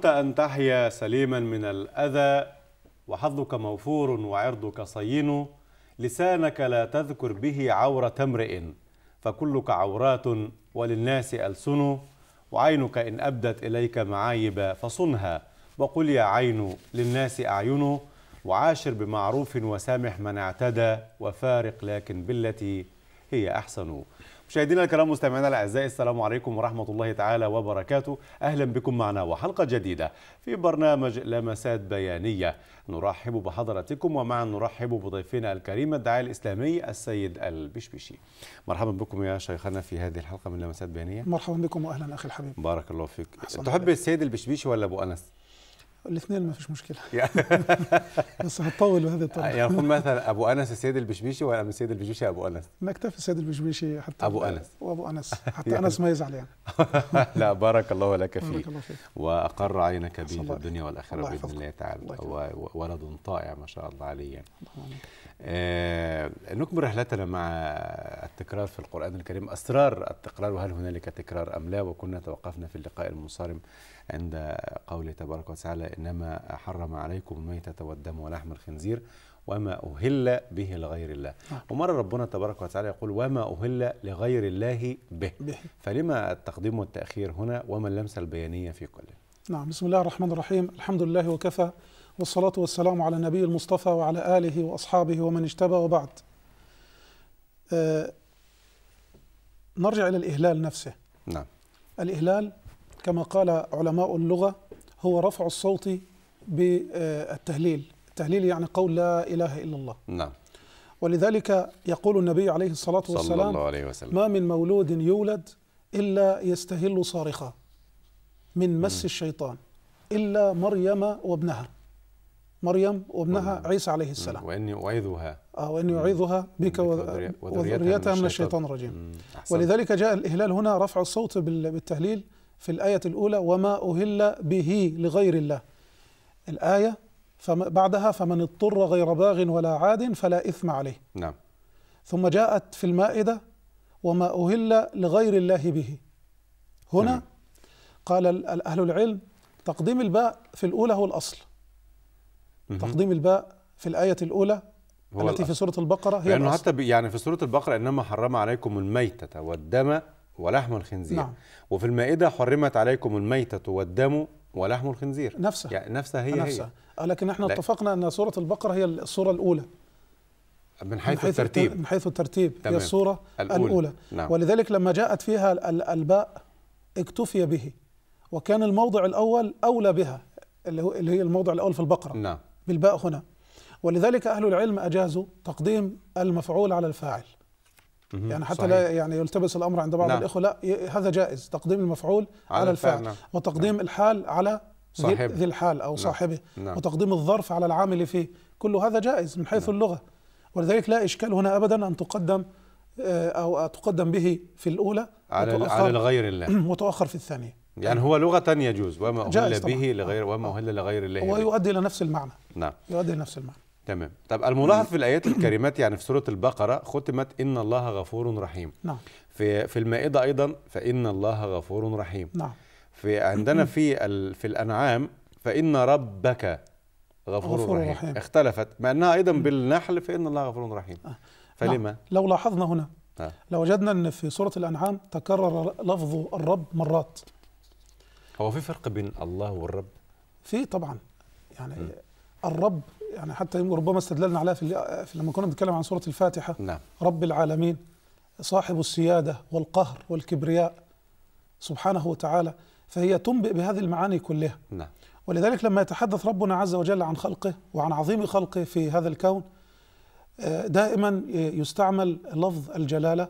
كنت أن تحيا سليما من الأذى وحظك موفور وعرضك صين لسانك لا تذكر به عورة امرئ فكلك عورات وللناس ألسن وعينك إن أبدت إليك معايب فصنها وقل يا عين للناس أعين وعاشر بمعروف وسامح من اعتدى وفارق لكن بالتي هي أحسن مشاهدينا الكرام مستمعينا الاعزاء السلام عليكم ورحمه الله تعالى وبركاته اهلا بكم معنا وحلقه جديده في برنامج لمسات بيانيه نرحب بحضراتكم ومعا نرحب بضيفنا الكريم الدعاء الاسلامي السيد البشبشي مرحبا بكم يا شيخنا في هذه الحلقه من لمسات بيانيه مرحبا بكم واهلا اخي الحبيب بارك الله فيك تحب السيد البشبيشي ولا ابو انس الاثنين ما فيش مشكله بس هتطول بهذه الطريقه يعني نقول مثلا ابو انس السيد البشبيشي ولا السيد البشبيشي ابو انس نكتفي السيد البشبيشي حتى ابو انس وابو انس حتى انس ما يزعل يعني لا بارك الله لك فيه بارك الله فيك واقر عينك به الدنيا والاخره باذن الله تعالى ولد طائع ما شاء الله عليه يعني. آه نكمل رحلتنا مع التكرار في القرآن الكريم أسرار التكرار وهل هنالك تكرار أم لا وكنا توقفنا في اللقاء المنصرم عند قوله تبارك وتعالى إنما حرم عليكم الميتة والدم ولحم الخنزير وما أهل به لغير الله آه. ومرة ربنا تبارك وتعالى يقول وما أهل لغير الله به فلما التقديم والتأخير هنا وما اللمسة البيانية في كل نعم بسم الله الرحمن الرحيم الحمد لله وكفى والصلاة والسلام على النبي المصطفى وعلى آله وأصحابه ومن اجتبى وبعد آه نرجع إلى الإهلال نفسه نعم الإهلال كما قال علماء اللغة هو رفع الصوت بالتهليل التهليل يعني قول لا إله إلا الله نعم ولذلك يقول النبي عليه الصلاة والسلام صلى الله عليه وسلم ما من مولود يولد إلا يستهل صارخة من مس م. الشيطان إلا مريم وابنها مريم وابنها م. عيسى عليه السلام وإني أعيذها آه وإني أعيذها بك وذريتها من الشيطان الرجيم ولذلك جاء الإهلال هنا رفع الصوت بالتهليل في الآية الأولى وما أهل به لغير الله الآية بعدها فمن اضطر غير باغ ولا عاد فلا إثم عليه نعم ثم جاءت في المائدة وما أهل لغير الله به هنا نعم. قال أهل العلم تقديم الباء في الأولى هو الأصل مم. تقديم الباء في الآية الأولى التي الأصل. في سورة البقرة هي لأنه الأصل. حتى يعني في سورة البقرة إنما حرم عليكم الميتة والدم ولحم الخنزير نعم. وفي المائدة حرمت عليكم الميتة والدم ولحم الخنزير نفسها يعني نفسها هي نفسها. هي آه، لكن احنا لا. اتفقنا ان سورة البقرة هي السورة الأولى من حيث, من حيث الترتيب من حيث الترتيب تمام. هي السورة الأولى, الأولى. نعم. ولذلك لما جاءت فيها الباء اكتفي به وكان الموضع الأول أولى بها اللي هو اللي هي الموضع الأول في البقرة نعم بالباء هنا ولذلك أهل العلم أجازوا تقديم المفعول على الفاعل يعني حتى صحيح. لا يعني يلتبس الامر عند بعض لا. نعم. الاخوه لا هذا جائز تقديم المفعول على, على الفعل نعم. وتقديم نعم. الحال على صاحب ذي الحال او نعم. صاحبه نعم. وتقديم الظرف على العامل فيه كل هذا جائز من حيث نعم. اللغه ولذلك لا اشكال هنا ابدا ان تقدم آه، او تقدم به في الاولى على على غير الله وتؤخر في الثانيه يعني هو لغة يجوز وما أهل به لغير وما أهل لغير الله ويؤدي إلى نفس المعنى نعم يؤدي إلى نفس المعنى تمام طب الملاحظ في الايات الكريمات يعني في سوره البقره ختمت ان الله غفور رحيم نعم في في المائده ايضا فان الله غفور رحيم نعم في عندنا في في الانعام فان ربك غفور, غفور رحيم. رحيم اختلفت مع انها ايضا بالنحل فان الله غفور رحيم آه. فلما فلما نعم. لو لاحظنا هنا آه. لوجدنا ان في سوره الانعام تكرر لفظ الرب مرات هو في فرق بين الله والرب في طبعا يعني م. الرب يعني حتى ربما استدللنا عليها في, في لما كنا بنتكلم عن سوره الفاتحه نعم. رب العالمين صاحب السياده والقهر والكبرياء سبحانه وتعالى فهي تنبئ بهذه المعاني كلها نعم. ولذلك لما يتحدث ربنا عز وجل عن خلقه وعن عظيم خلقه في هذا الكون آه، دائما يستعمل لفظ الجلاله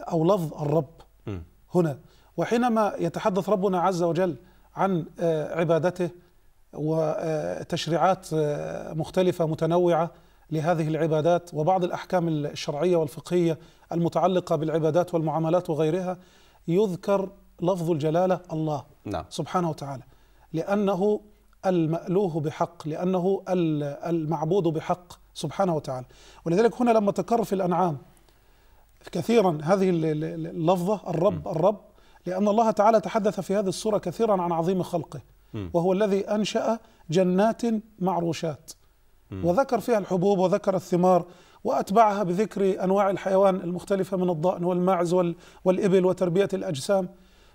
او لفظ الرب م. هنا وحينما يتحدث ربنا عز وجل عن آه، عبادته وتشريعات آه، مختلفة متنوعة لهذه العبادات وبعض الأحكام الشرعية والفقهية المتعلقة بالعبادات والمعاملات وغيرها يذكر لفظ الجلالة الله نعم. سبحانه وتعالى لأنه المألوه بحق لأنه المعبود بحق سبحانه وتعالى ولذلك هنا لما تكرر في الأنعام كثيرا هذه اللفظة الرب الرب لأن الله تعالى تحدث في هذه السورة كثيرا عن عظيم خلقه وهو الذي أنشأ جنات معروشات وذكر فيها الحبوب وذكر الثمار وأتبعها بذكر أنواع الحيوان المختلفة من الضأن والمعز والإبل وتربية الأجسام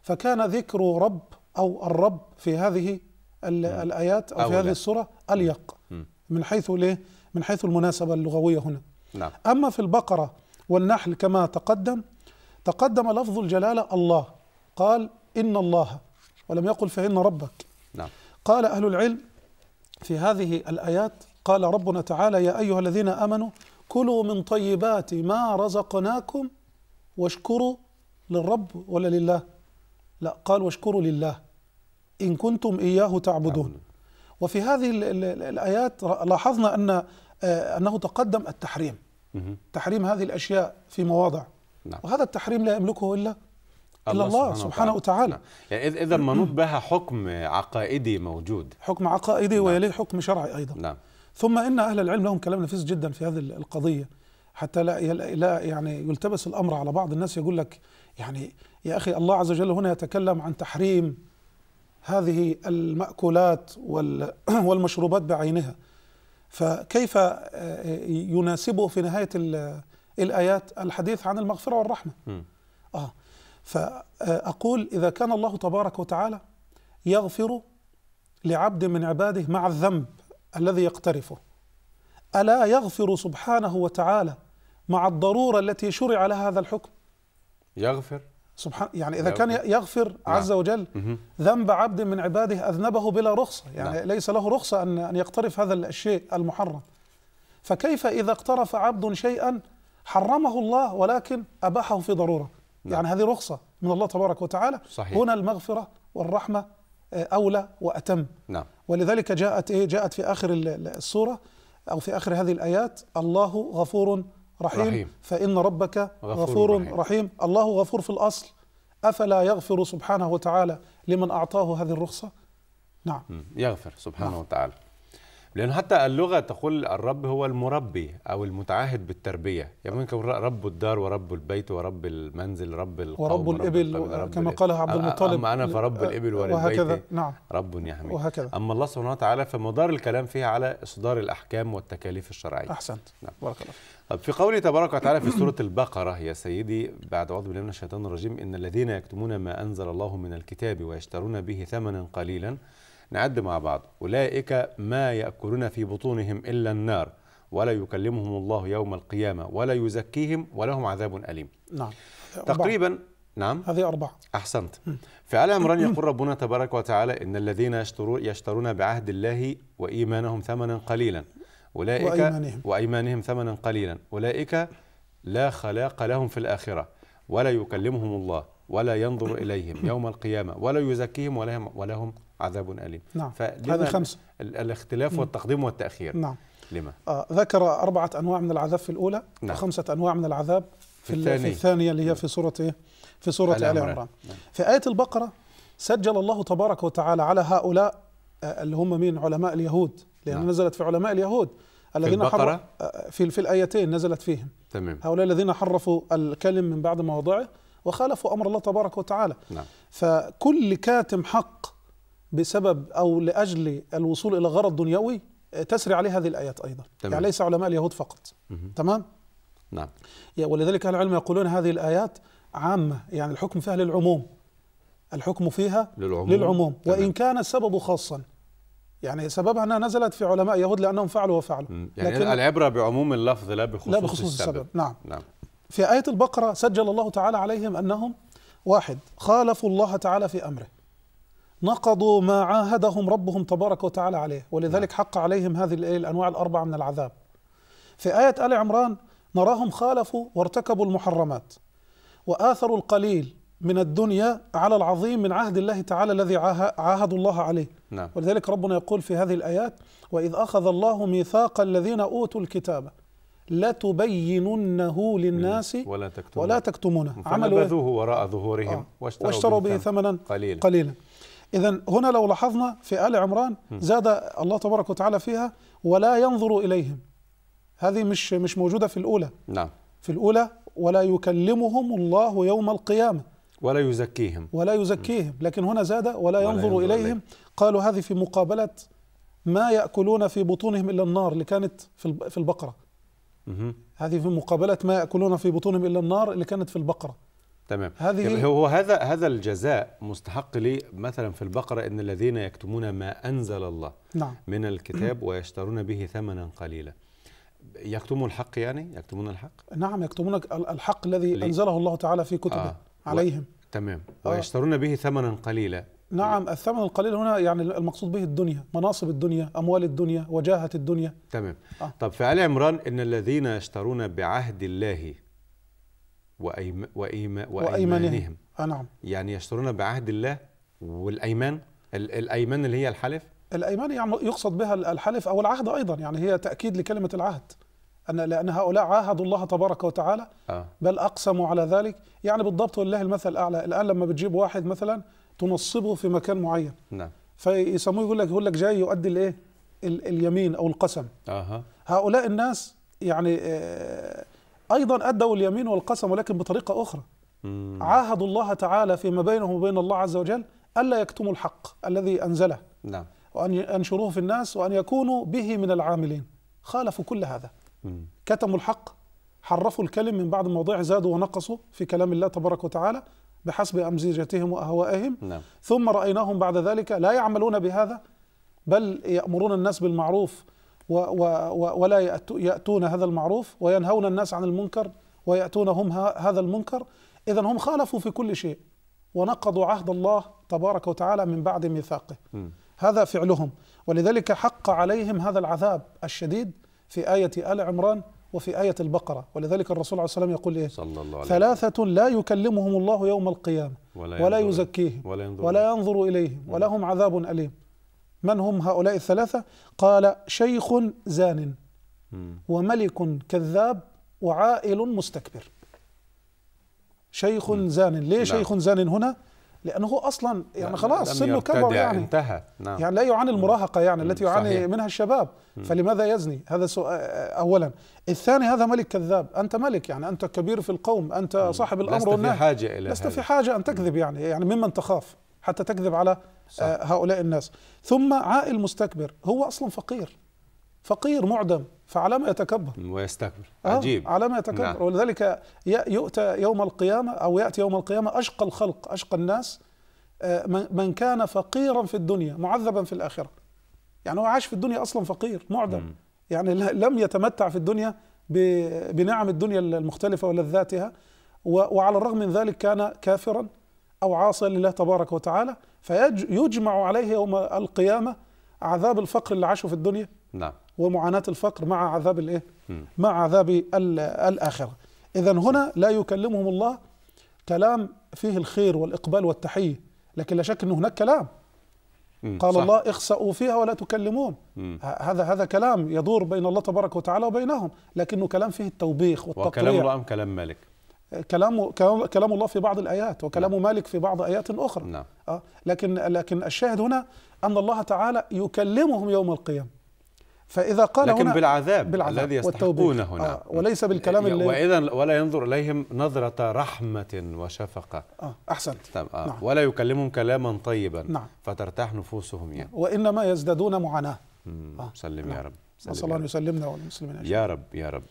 فكان ذكر رب أو الرب في هذه الآيات أو في هذه السورة أليق من حيث ليه؟ من حيث المناسبة اللغوية هنا نعم. أما في البقرة والنحل كما تقدم تقدم لفظ الجلالة الله قال إن الله ولم يقل فإن ربك نعم. قال أهل العلم في هذه الآيات قال ربنا تعالى يا أيها الذين آمنوا كلوا من طيبات ما رزقناكم واشكروا للرب ولا لله لا قال واشكروا لله إن كنتم إياه تعبدون وفي هذه الآيات لاحظنا أن آه، أنه تقدم التحريم تحريم هذه الأشياء في مواضع نعم. وهذا التحريم لا يملكه إلا إلا الله, الله سبحانه وتعالى, وتعالى. يعني إذا منوط بها حكم عقائدي موجود حكم عقائدي نعم. ويليه حكم شرعي أيضا نعم. ثم إن أهل العلم لهم كلام نفيس جدا في هذه القضية حتى لا لا يعني يلتبس الامر على بعض الناس يقول لك يعني يا اخي الله عز وجل هنا يتكلم عن تحريم هذه المأكولات والمشروبات بعينها فكيف آه، يناسبه في نهاية الآيات الحديث عن المغفرة والرحمة آه فأقول إذا كان الله تبارك وتعالى يغفر لعبد من عباده مع الذنب الذي يقترفه ألا يغفر سبحانه وتعالى مع الضرورة التي شرع لها هذا الحكم يغفر سبحان يعني إذا كان يغفر نعم. عز وجل ذنب عبد من عباده أذنبه بلا رخصة يعني نعم. ليس له رخصة أن أن يقترف هذا الشيء المحرم فكيف إذا اقترف عبد شيئا حرمه الله ولكن أباحه في ضرورة يعني نعم. يعني هذه رخصة من الله تبارك وتعالى صحيح. هنا المغفرة والرحمة آه، أولى وأتم نعم. ولذلك جاءت إيه جاءت في آخر السورة أو في آخر هذه الآيات الله غفور رحيم, رحيم. فإن ربك غفور, غفور رحيم. رحيم الله غفور في الأصل أفلا يغفر سبحانه وتعالى لمن أعطاه هذه الرخصة نعم يغفر سبحانه نعم. وتعالى لأنه حتى اللغة تقول الرب هو المربي أو المتعهد بالتربية يعني يكون رب الدار ورب البيت ورب المنزل رب القوم ورب الإبل رب كما قالها عبد المطلب أما أنا فرب آه، الإبل وهكذا نعم رب يحمي وهكذا أما الله سبحانه وتعالى فمدار الكلام فيه على إصدار الأحكام والتكاليف الشرعية أحسنت نعم بارك الله طيب، في قوله تبارك وتعالى في سورة البقرة يا سيدي بعد أعوذ بالله من الشيطان الرجيم إن الذين يكتمون ما أنزل الله من الكتاب ويشترون به ثمنا قليلا نعد مع بعض أولئك ما يأكلون في بطونهم إلا النار ولا يكلمهم الله يوم القيامة ولا يزكيهم ولهم عذاب أليم نعم تقريبا نعم هذه أربعة أحسنت في آل عمران يقول ربنا تبارك وتعالى إن الذين يشترون, يشترون بعهد الله وإيمانهم ثمنا قليلا أولئك وأيمانهم, وأيمانهم ثمنا قليلا أولئك لا خلاق لهم في الآخرة ولا يكلمهم الله ولا ينظر إليهم يوم القيامة ولا يزكيهم ولهم, ولهم عذاب أليم نعم هذه خمسة الاختلاف والتقديم والتأخير نعم لما؟ آه ذكر أربعة أنواع من العذاب في الأولى نعم. وخمسة أنواع من العذاب في, الثاني. في الثانية اللي هي في نعم. سورة إيه؟ في سورة آل عمران نعم. في آية البقرة سجل الله تبارك وتعالى على هؤلاء آه، اللي هم مين علماء اليهود لأن نعم. نزلت في علماء اليهود الذين في البقرة آه، في في الآيتين نزلت فيهم تمام هؤلاء الذين حرفوا الكلم من بعد مواضعه وخالفوا أمر الله تبارك وتعالى نعم. فكل كاتم حق بسبب أو لأجل الوصول إلى غرض دنيوي آه، تسري عليه هذه الآيات أيضا يعني تمام. يعني ليس علماء اليهود فقط مم. تمام نعم ولذلك أهل العلم يقولون هذه الآيات عامة يعني الحكم فيها للعموم الحكم فيها للعموم, للعموم. وإن كان السبب خاصا يعني سببها أنها نزلت في علماء يهود لأنهم فعلوا وفعلوا يعني لكن العبرة بعموم اللفظ لا بخصوص, لا بخصوص السبب, السبب. نعم. نعم في آية البقرة سجل الله تعالى عليهم أنهم واحد خالفوا الله تعالى في أمره نقضوا ما عاهدهم ربهم تبارك وتعالى عليه ولذلك نعم. حق عليهم هذه الأنواع الأربعة من العذاب في آية آل عمران نراهم خالفوا وارتكبوا المحرمات وآثروا القليل من الدنيا على العظيم من عهد الله تعالى الذي عاهدوا الله عليه نعم. ولذلك ربنا يقول في هذه الآيات وإذ أخذ الله ميثاق الذين أوتوا الكتاب لتبيننه للناس ولا تكتمونه, ولا تكتمونه. عملوا إيه؟ وراء ظهورهم آه. واشتروا, واشتروا به ثمنا قليلا, قليلا. إذا هنا لو لاحظنا في آل عمران زاد الله تبارك وتعالى فيها ولا ينظر إليهم هذه مش مش موجودة في الأولى نعم في الأولى ولا يكلمهم الله يوم القيامة ولا يزكيهم ولا يزكيهم لكن هنا زاد ولا, ينظر, إليهم قالوا هذه في مقابلة ما يأكلون في بطونهم إلا النار اللي كانت في البقرة هذه في مقابلة ما يأكلون في بطونهم إلا النار اللي كانت في البقرة تمام هذه يعني هو هذا هذا الجزاء مستحق لي مثلا في البقره ان الذين يكتمون ما انزل الله نعم. من الكتاب ويشترون به ثمنا قليلا يكتموا الحق يعني يكتمون الحق نعم يكتمون الحق الذي لي. انزله الله تعالى في كتبه آه. عليهم و... تمام آه. ويشترون به ثمنا قليلا نعم الثمن القليل هنا يعني المقصود به الدنيا مناصب الدنيا أموال الدنيا وجاهة الدنيا تمام آه. طب في آل عمران إن الذين يشترون بعهد الله وأيم وأيم وأيمانهم آه نعم يعني يشترون بعهد الله والأيمان الأيمان اللي هي الحلف الأيمان يعني يقصد بها الحلف أو العهد أيضا يعني هي تأكيد لكلمة العهد أن لأن هؤلاء عاهدوا الله تبارك وتعالى آه. بل أقسموا على ذلك يعني بالضبط ولله المثل الأعلى الآن لما بتجيب واحد مثلا تنصبه في مكان معين نعم فيسموه يقول لك يقول لك جاي يؤدي الايه اليمين او القسم آه. هؤلاء الناس يعني آه أيضا أدوا اليمين والقسم ولكن بطريقة أخرى مم. عاهدوا الله تعالى فيما بينهم وبين الله عز وجل ألا يكتموا الحق الذي أنزله نعم. وأن ينشروه في الناس وأن يكونوا به من العاملين خالفوا كل هذا مم. كتموا الحق حرفوا الكلم من بعض المواضيع زادوا ونقصوا في كلام الله تبارك وتعالى بحسب أمزجتهم وأهوائهم نعم. ثم رأيناهم بعد ذلك لا يعملون بهذا بل يأمرون الناس بالمعروف ولا يأتون هذا المعروف وينهون الناس عن المنكر ويأتونهم هذا المنكر إذا هم خالفوا في كل شيء ونقضوا عهد الله تبارك وتعالى من بعد ميثاقه م. هذا فعلهم ولذلك حق عليهم هذا العذاب الشديد في آية آل عمران وفي آية البقرة ولذلك الرسول عليه والسلام يقول إيه صلى الله عليه ثلاثة لا يكلمهم الله يوم القيامة ولا, ولا يزكيهم ولا ينظر, ولا ينظر إليهم ولهم عذاب أليم من هم هؤلاء الثلاثة قال شيخ زان وملك كذاب وعائل مستكبر شيخ زان ليه لا. نعم. شيخ زان هنا لانه اصلا يعني خلاص سنه كبر يعني انتهى نعم. يعني لا يعاني المراهقه يعني التي يعاني صحيح. منها الشباب فلماذا يزني هذا سؤال اولا الثاني هذا ملك كذاب انت ملك يعني انت كبير في القوم انت صاحب الامر لست في حاجه الى لست في حاجه ان تكذب يعني يعني ممن تخاف حتى تكذب على صح. آه، هؤلاء الناس ثم عائل مستكبر هو أصلا فقير فقير معدم فعلى ما يتكبر ويستكبر آه، عجيب على ما يتكبر نعم. ولذلك يؤتى يوم القيامة أو يأتي يوم القيامة أشقى الخلق أشقى الناس آه، من كان فقيرا في الدنيا معذبا في الآخرة يعني هو عاش في الدنيا أصلا فقير معدم م. يعني لم يتمتع في الدنيا بنعم الدنيا المختلفة ولذاتها وعلى الرغم من ذلك كان كافرا أو عاصيا لله تبارك وتعالى فيجمع عليه يوم القيامة عذاب الفقر اللي عاشه في الدنيا نعم ومعاناة الفقر مع عذاب الإيه؟ مع عذاب الآخرة إذا هنا لا يكلمهم الله كلام فيه الخير والإقبال والتحية لكن لا شك أن هناك كلام قال صح. الله اخسأوا فيها ولا تكلمون هذا هذا كلام يدور بين الله تبارك وتعالى وبينهم لكنه كلام فيه التوبيخ والتقريع وكلام الله أم كلام مالك كلام كلام الله في بعض الايات وكلام نعم. مالك في بعض ايات اخرى نعم. آه لكن لكن الشاهد هنا ان الله تعالى يكلمهم يوم القيامه فاذا قال لكن هنا بالعذاب, بالعذاب الذي يستحقونه هنا آه وليس بالكلام اللي واذا ولا ينظر اليهم نظره رحمه وشفقه آه احسنت طيب، آه نعم. ولا يكلمهم كلاما طيبا نعم. فترتاح نفوسهم يعني وانما يزدادون معاناه آه سلم نعم. يا رب نسأل الله أن يسلمنا والمسلمين يا رب يا رب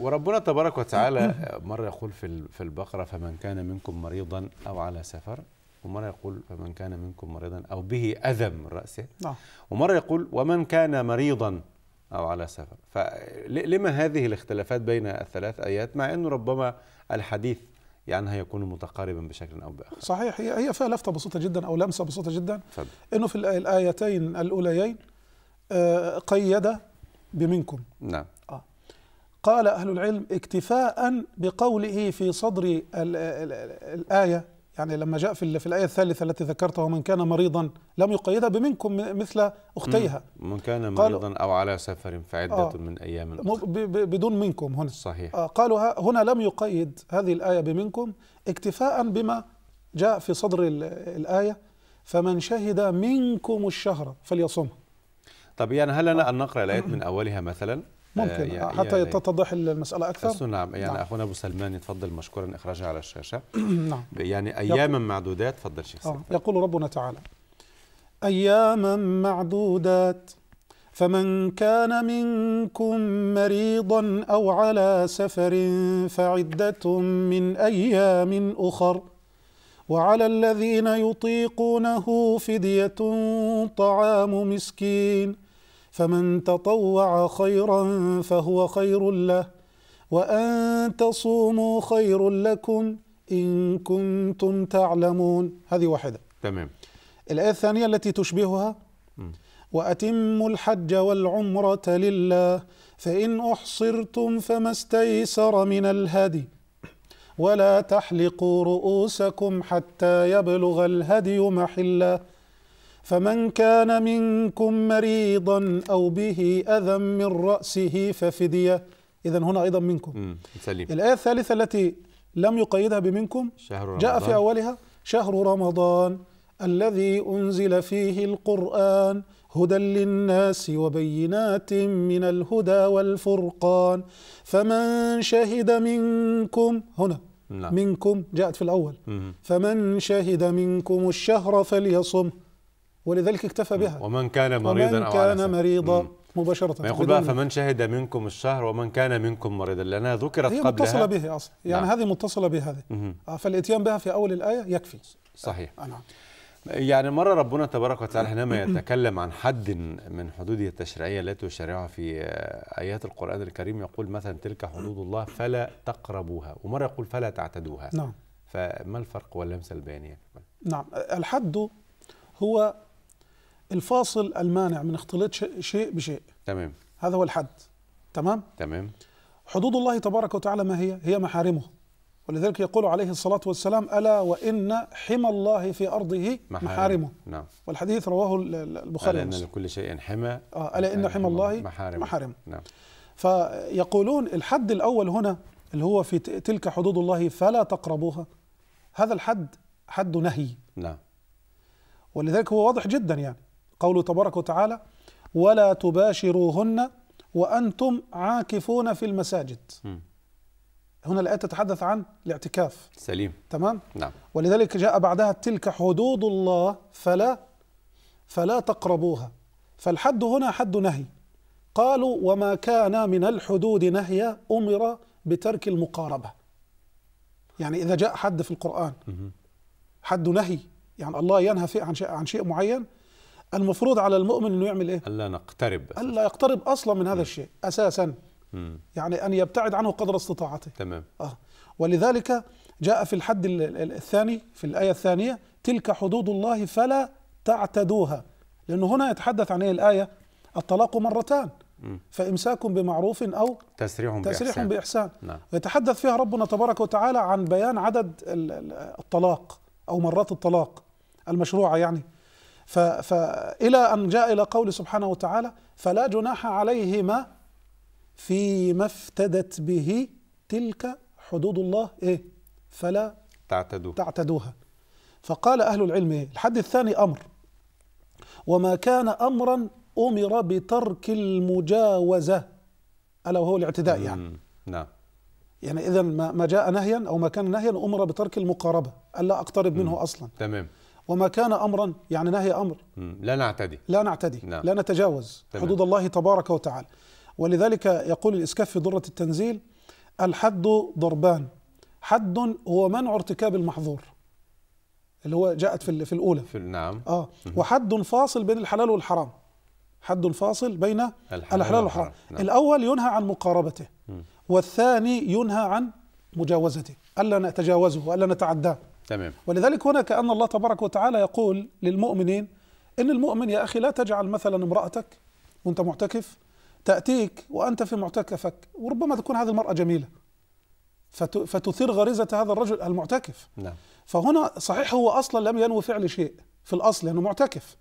وربنا تبارك وتعالى مرة يقول في في البقرة فمن كان منكم مريضا أو على سفر ومرة يقول فمن كان منكم مريضا أو به أذى من رأسه نعم ومرة يقول ومن كان مريضا أو على سفر فلما هذه الاختلافات بين الثلاث آيات مع أنه ربما الحديث يعني هيكون متقاربا بشكل او باخر صحيح هي هي فيها لفته بسيطه جدا او لمسه بسيطه جدا فضل. انه في الايتين الاوليين آه، قيد بمنكم نعم آه. قال أهل العلم اكتفاء بقوله في صدر الآية يعني لما جاء في, في الآية الثالثة التي ذكرتها ومن كان مريضا لم يقيدها بمنكم مثل أختيها من كان مريضا أو على سفر فعدة آه من أيام بدون منكم هنا صحيح آه قالوا هنا لم يقيد هذه الآية بمنكم اكتفاء بما جاء في صدر الآية فمن شهد منكم الشهر فليصمه طب يعني هل لنا آه. ان نقرا الايات من اولها مثلا؟ ممكن يعني حتى يعني تتضح المسألة أكثر نعم يعني نعم. أخونا أبو سلمان يتفضل مشكورا إخراجها على الشاشة نعم يعني أياما معدودات تفضل شيخ آه يقول ربنا تعالى أياما معدودات فمن كان منكم مريضا أو على سفر فعدة من أيام أخر وعلى الذين يطيقونه فدية طعام مسكين فمن تطوع خيرا فهو خير له وأن تصوموا خير لكم إن كنتم تعلمون هذه واحدة تمام الآية الثانية التي تشبهها وأتموا الحج والعمرة لله فإن أحصرتم فما استيسر من الهدي ولا تحلقوا رؤوسكم حتى يبلغ الهدي محله فمن كان منكم مريضا او به اذى من راسه ففديه اذا هنا ايضا منكم سليم. الايه الثالثه التي لم يقيدها بمنكم شهر رمضان. جاء في اولها شهر رمضان الذي انزل فيه القران هدى للناس وبينات من الهدى والفرقان فمن شهد منكم هنا لا. نعم. منكم جاءت في الأول مم. فمن شهد منكم الشهر فليصم ولذلك اكتفى بها ومن كان مريضا ومن كان مريضا مم. مباشرة يقول بقى فمن شهد منكم الشهر ومن كان منكم مريضا لأنها ذكرت هي قبلها متصلة به أصلا يعني نعم. هذه متصلة بهذه آه، فالإتيان بها في أول الآية يكفي صحيح آه نعم يعني مرة ربنا تبارك وتعالى حينما يتكلم عن حد من حدوده التشريعية التي يشرعها في آيات القرآن الكريم يقول مثلا تلك حدود الله فلا تقربوها ومرة يقول فلا تعتدوها نعم فما الفرق واللمسة البانيه يعني؟ نعم الحد هو الفاصل المانع من اختلاط شيء بشيء تمام هذا هو الحد تمام تمام حدود الله تبارك وتعالى ما هي هي محارمه ولذلك يقول عليه الصلاة والسلام ألا وإن حمى الله في أرضه محارمه نعم. والحديث رواه البخاري ألا إن لكل شيء حمى آه ألا إن حمى الله محارمه, محارمه. نعم. فيقولون الحد الأول هنا اللي هو في تلك حدود الله فلا تقربوها هذا الحد حد نهي نعم ولذلك هو واضح جدا يعني قوله تبارك وتعالى ولا تباشروهن وأنتم عاكفون في المساجد م. هنا الآية تتحدث عن الاعتكاف سليم تمام نعم ولذلك جاء بعدها تلك حدود الله فلا فلا تقربوها فالحد هنا حد نهي قالوا وما كان من الحدود نهيا أمر بترك المقاربة يعني إذا جاء حد في القرآن حد نهي يعني الله ينهى فيه عن شيء, عن شيء معين المفروض على المؤمن أنه يعمل إيه؟ ألا نقترب ألا يقترب أصلا من هذا الشيء أساسا يعني أن يبتعد عنه قدر استطاعته تمام آه. ولذلك جاء في الحد الثاني في الآية الثانية تلك حدود الله فلا تعتدوها لأنه هنا يتحدث عن إيه الآية الطلاق مرتان فإمساك بمعروف أو تسريح بإحسان, تسريح بإحسان. نعم. يتحدث فيها ربنا تبارك وتعالى عن بيان عدد الطلاق أو مرات الطلاق المشروعة يعني فإلى أن جاء إلى قول سبحانه وتعالى فلا جناح عليهما فيما افتدت به تلك حدود الله إيه فلا تعتدوها, تعتدوها فقال أهل العلم إيه الحد الثاني أمر وما كان أمرا أمر بترك المجاوزة ألا وهو الاعتداء يعني نعم يعني إذا ما جاء نهيا أو ما كان نهيا أمر بترك المقاربة ألا أقترب منه مم. أصلا تمام وما كان أمرا يعني نهي أمر مم. لا نعتدي لا نعتدي نعم. لا نتجاوز تمام. حدود الله تبارك وتعالى ولذلك يقول الإسكاف في ضرة التنزيل الحد ضربان حد هو منع ارتكاب المحظور اللي هو جاءت في في الاولى في نعم اه وحد فاصل بين الحلال والحرام حد فاصل بين الحلال, الحلال والحرام نعم. الاول ينهى عن مقاربته والثاني ينهى عن مجاوزته الا نتجاوزه ألا نتعداه تمام ولذلك هنا كان الله تبارك وتعالى يقول للمؤمنين ان المؤمن يا اخي لا تجعل مثلا امراتك وانت معتكف تأتيك وأنت في معتكفك وربما تكون هذه المرأة جميلة فتثير غريزة هذا الرجل المعتكف نعم. فهنا صحيح هو أصلا لم ينوي فعل شيء في الأصل لأنه معتكف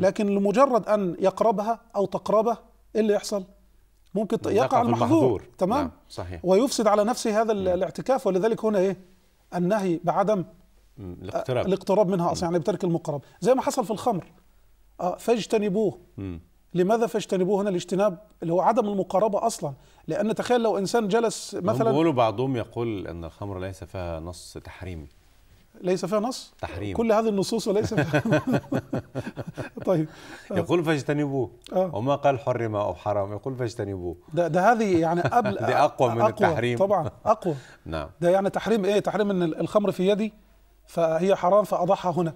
لكن لمجرد أن يقربها أو تقربه إيه اللي يحصل ممكن يقع المحظور نعم، تمام نعم. صحيح ويفسد على نفسه هذا نعم. الاعتكاف ولذلك هنا إيه النهي بعدم الاقتراب الاقتراب منها أصلا يعني بترك المقرب زي ما حصل في الخمر آه فاجتنبوه لماذا فاجتنبوه هنا الاجتناب اللي هو عدم المقاربه اصلا لان تخيل لو انسان جلس مثلا بيقولوا بعضهم يقول ان الخمر ليس فيها نص تحريمي ليس فيها نص تحريم كل هذه النصوص وليس فيها طيب يقول فاجتنبوه آه. وما قال حرم او حرام يقول فاجتنبوه ده ده هذه يعني قبل دي اقوى من أقوى التحريم طبعا اقوى نعم ده يعني تحريم ايه تحريم ان الخمر في يدي فهي حرام فاضعها هنا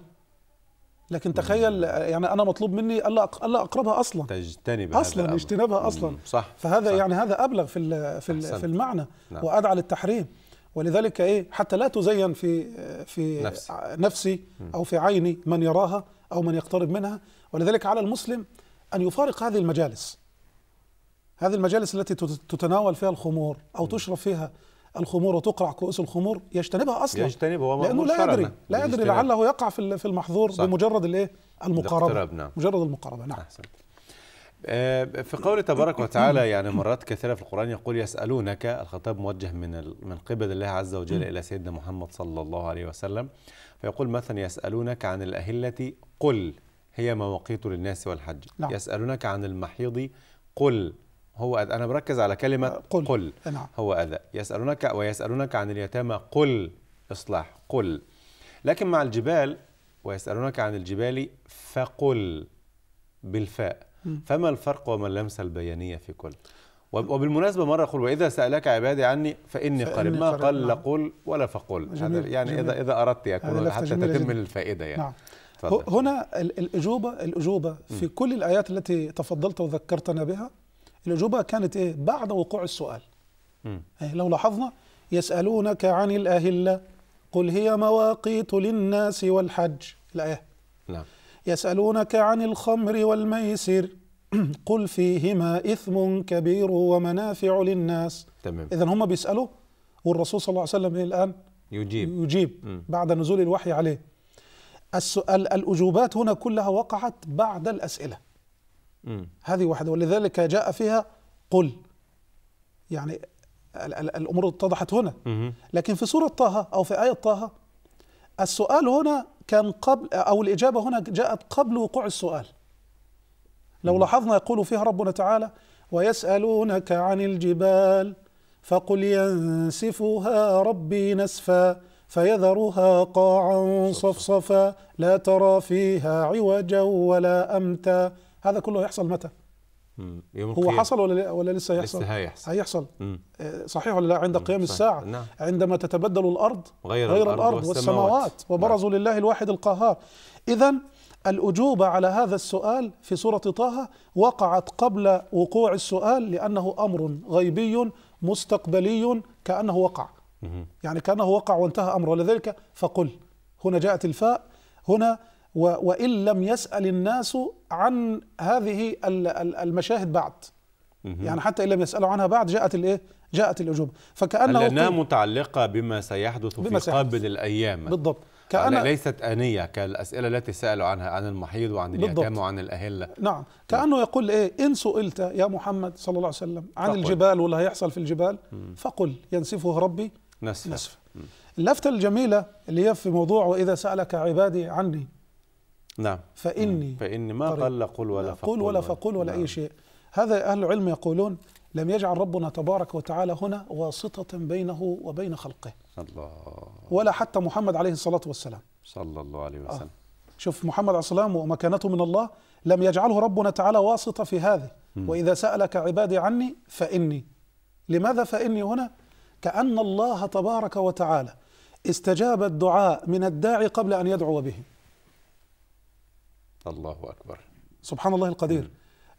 لكن تخيل يعني انا مطلوب مني الا الا اقربها اصلا تجتنب اصلا اجتنابها اصلا صح فهذا صح يعني هذا ابلغ في في, في المعنى نعم. وادعى للتحريم ولذلك ايه حتى لا تزين في في نفسي, نفسي او في عيني من يراها او من يقترب منها ولذلك على المسلم ان يفارق هذه المجالس هذه المجالس التي تتناول فيها الخمور او تشرب فيها الخمور وتقرع كؤوس الخمور يجتنبها اصلا يجتنبها هو لانه لا يدري لا يدري لعله يقع في في المحظور بمجرد الايه المقاربه نعم. مجرد المقاربه نعم أحسن. آه، في قوله تبارك وتعالى يعني مرات كثيره في القران يقول يسالونك الخطاب موجه من من قبل الله عز وجل الى سيدنا محمد صلى الله عليه وسلم فيقول مثلا يسالونك عن الاهله قل هي مواقيت للناس والحج نعم. يسالونك عن المحيض قل هو أذى أنا بركز على كلمة آه، قل, قل. آه، نعم. هو أذى يسألونك ويسألونك عن اليتامى قل إصلاح قل لكن مع الجبال ويسألونك عن الجبال فقل بالفاء فما الفرق وما اللمسة البيانية في كل وبالمناسبة مرة أقول وإذا سألك عبادي عني فإني, فإني قريب ما قل نعم. قل ولا فقل جميل يعني جميل إذا إذا أردت يكون حتى تتم جميل. الفائدة يعني نعم. هنا الأجوبة الأجوبة في م. كل الآيات التي تفضلت وذكرتنا بها الإجوبة كانت إيه بعد وقوع السؤال إيه لو لاحظنا يسألونك عن الأهلة قل هي مواقيت للناس والحج الآية نعم يسألونك عن الخمر والميسر قل فيهما إثم كبير ومنافع للناس تمام إذا هم بيسألوا والرسول صلى الله عليه وسلم إيه الآن يجيب يجيب م. بعد نزول الوحي عليه السؤال الأجوبات هنا كلها وقعت بعد الأسئلة هذه واحدة ولذلك جاء فيها قل يعني الأمور اتضحت هنا لكن في سورة طه أو في آية طه السؤال هنا كان قبل أو الإجابة هنا جاءت قبل وقوع السؤال لو لاحظنا يقول فيها ربنا تعالى ويسألونك عن الجبال فقل ينسفها ربي نسفا فيذرها قاعا صفصفا لا ترى فيها عوجا ولا أمتا هذا كله يحصل متى؟ يوم هو حصل ولا ولا لسه يحصل؟ لسه هيحصل هيحصل آه، صحيح ولا لا عند قيام الساعة نعم. عندما تتبدل الأرض غير, غير الأرض, الأرض والسماوات, والسماوات نعم. وبرزوا نعم. لله الواحد القهار إذا الأجوبة على هذا السؤال في سورة طه وقعت قبل وقوع السؤال لأنه أمر غيبي مستقبلي كأنه وقع يعني كأنه وقع وانتهى أمره ولذلك فقل هنا جاءت الفاء هنا وإن لم يسأل الناس عن هذه المشاهد بعد يعني حتى إن لم يسألوا عنها بعد جاءت الإيه؟ جاءت الأجوبة فكأنه لأنها متعلقة بما سيحدث بما في قابل سيحدث. الأيام بالضبط كأن ليست آنية كالأسئلة التي سألوا عنها عن المحيض وعن اليتامى وعن الأهلة نعم كأنه يقول إيه إن سئلت يا محمد صلى الله عليه وسلم عن فقل. الجبال واللي هيحصل في الجبال م. فقل ينسفه ربي نسفا نسف. اللفتة الجميلة اللي هي في موضوع وإذا سألك عبادي عني نعم فإني نعم. فإني ما قل قل ولا فقل قل ولا فقل ولا نعم. أي شيء هذا أهل العلم يقولون لم يجعل ربنا تبارك وتعالى هنا واسطة بينه وبين خلقه الله ولا حتى محمد عليه الصلاة والسلام صلى الله عليه وسلم آه. شوف محمد عليه السلام ومكانته من الله لم يجعله ربنا تعالى واسطة في هذه وإذا سألك عبادي عني فإني لماذا فإني هنا كأن الله تبارك وتعالى استجاب الدعاء من الداعي قبل أن يدعو به الله أكبر سبحان الله القدير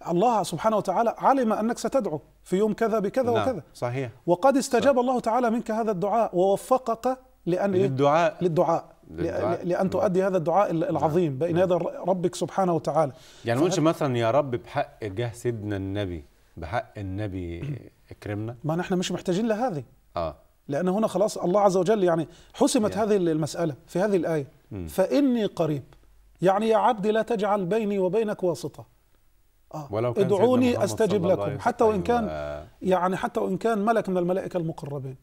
الله سبحانه وتعالى علم أنك ستدعو في يوم كذا بكذا نعم. وكذا صحيح وقد استجاب صح. الله تعالى منك هذا الدعاء ووفقك لأن إيه؟ للدعاء للدعاء للدعاء. لأن نعم. تؤدي هذا الدعاء نعم. العظيم بين نعم. يد ربك سبحانه وتعالى يعني ما مثلا يا رب بحق جه سيدنا النبي بحق النبي اكرمنا ما نحن مش محتاجين لهذه اه لأن هنا خلاص الله عز وجل يعني حسمت يعني. هذه المسألة في هذه الآية م. فإني قريب يعني يا عبدي لا تجعل بيني وبينك واسطة آه. ولو كان ادعوني استجب لكم حتى وان كان آه. يعني حتى وان كان ملك من الملائكه المقربين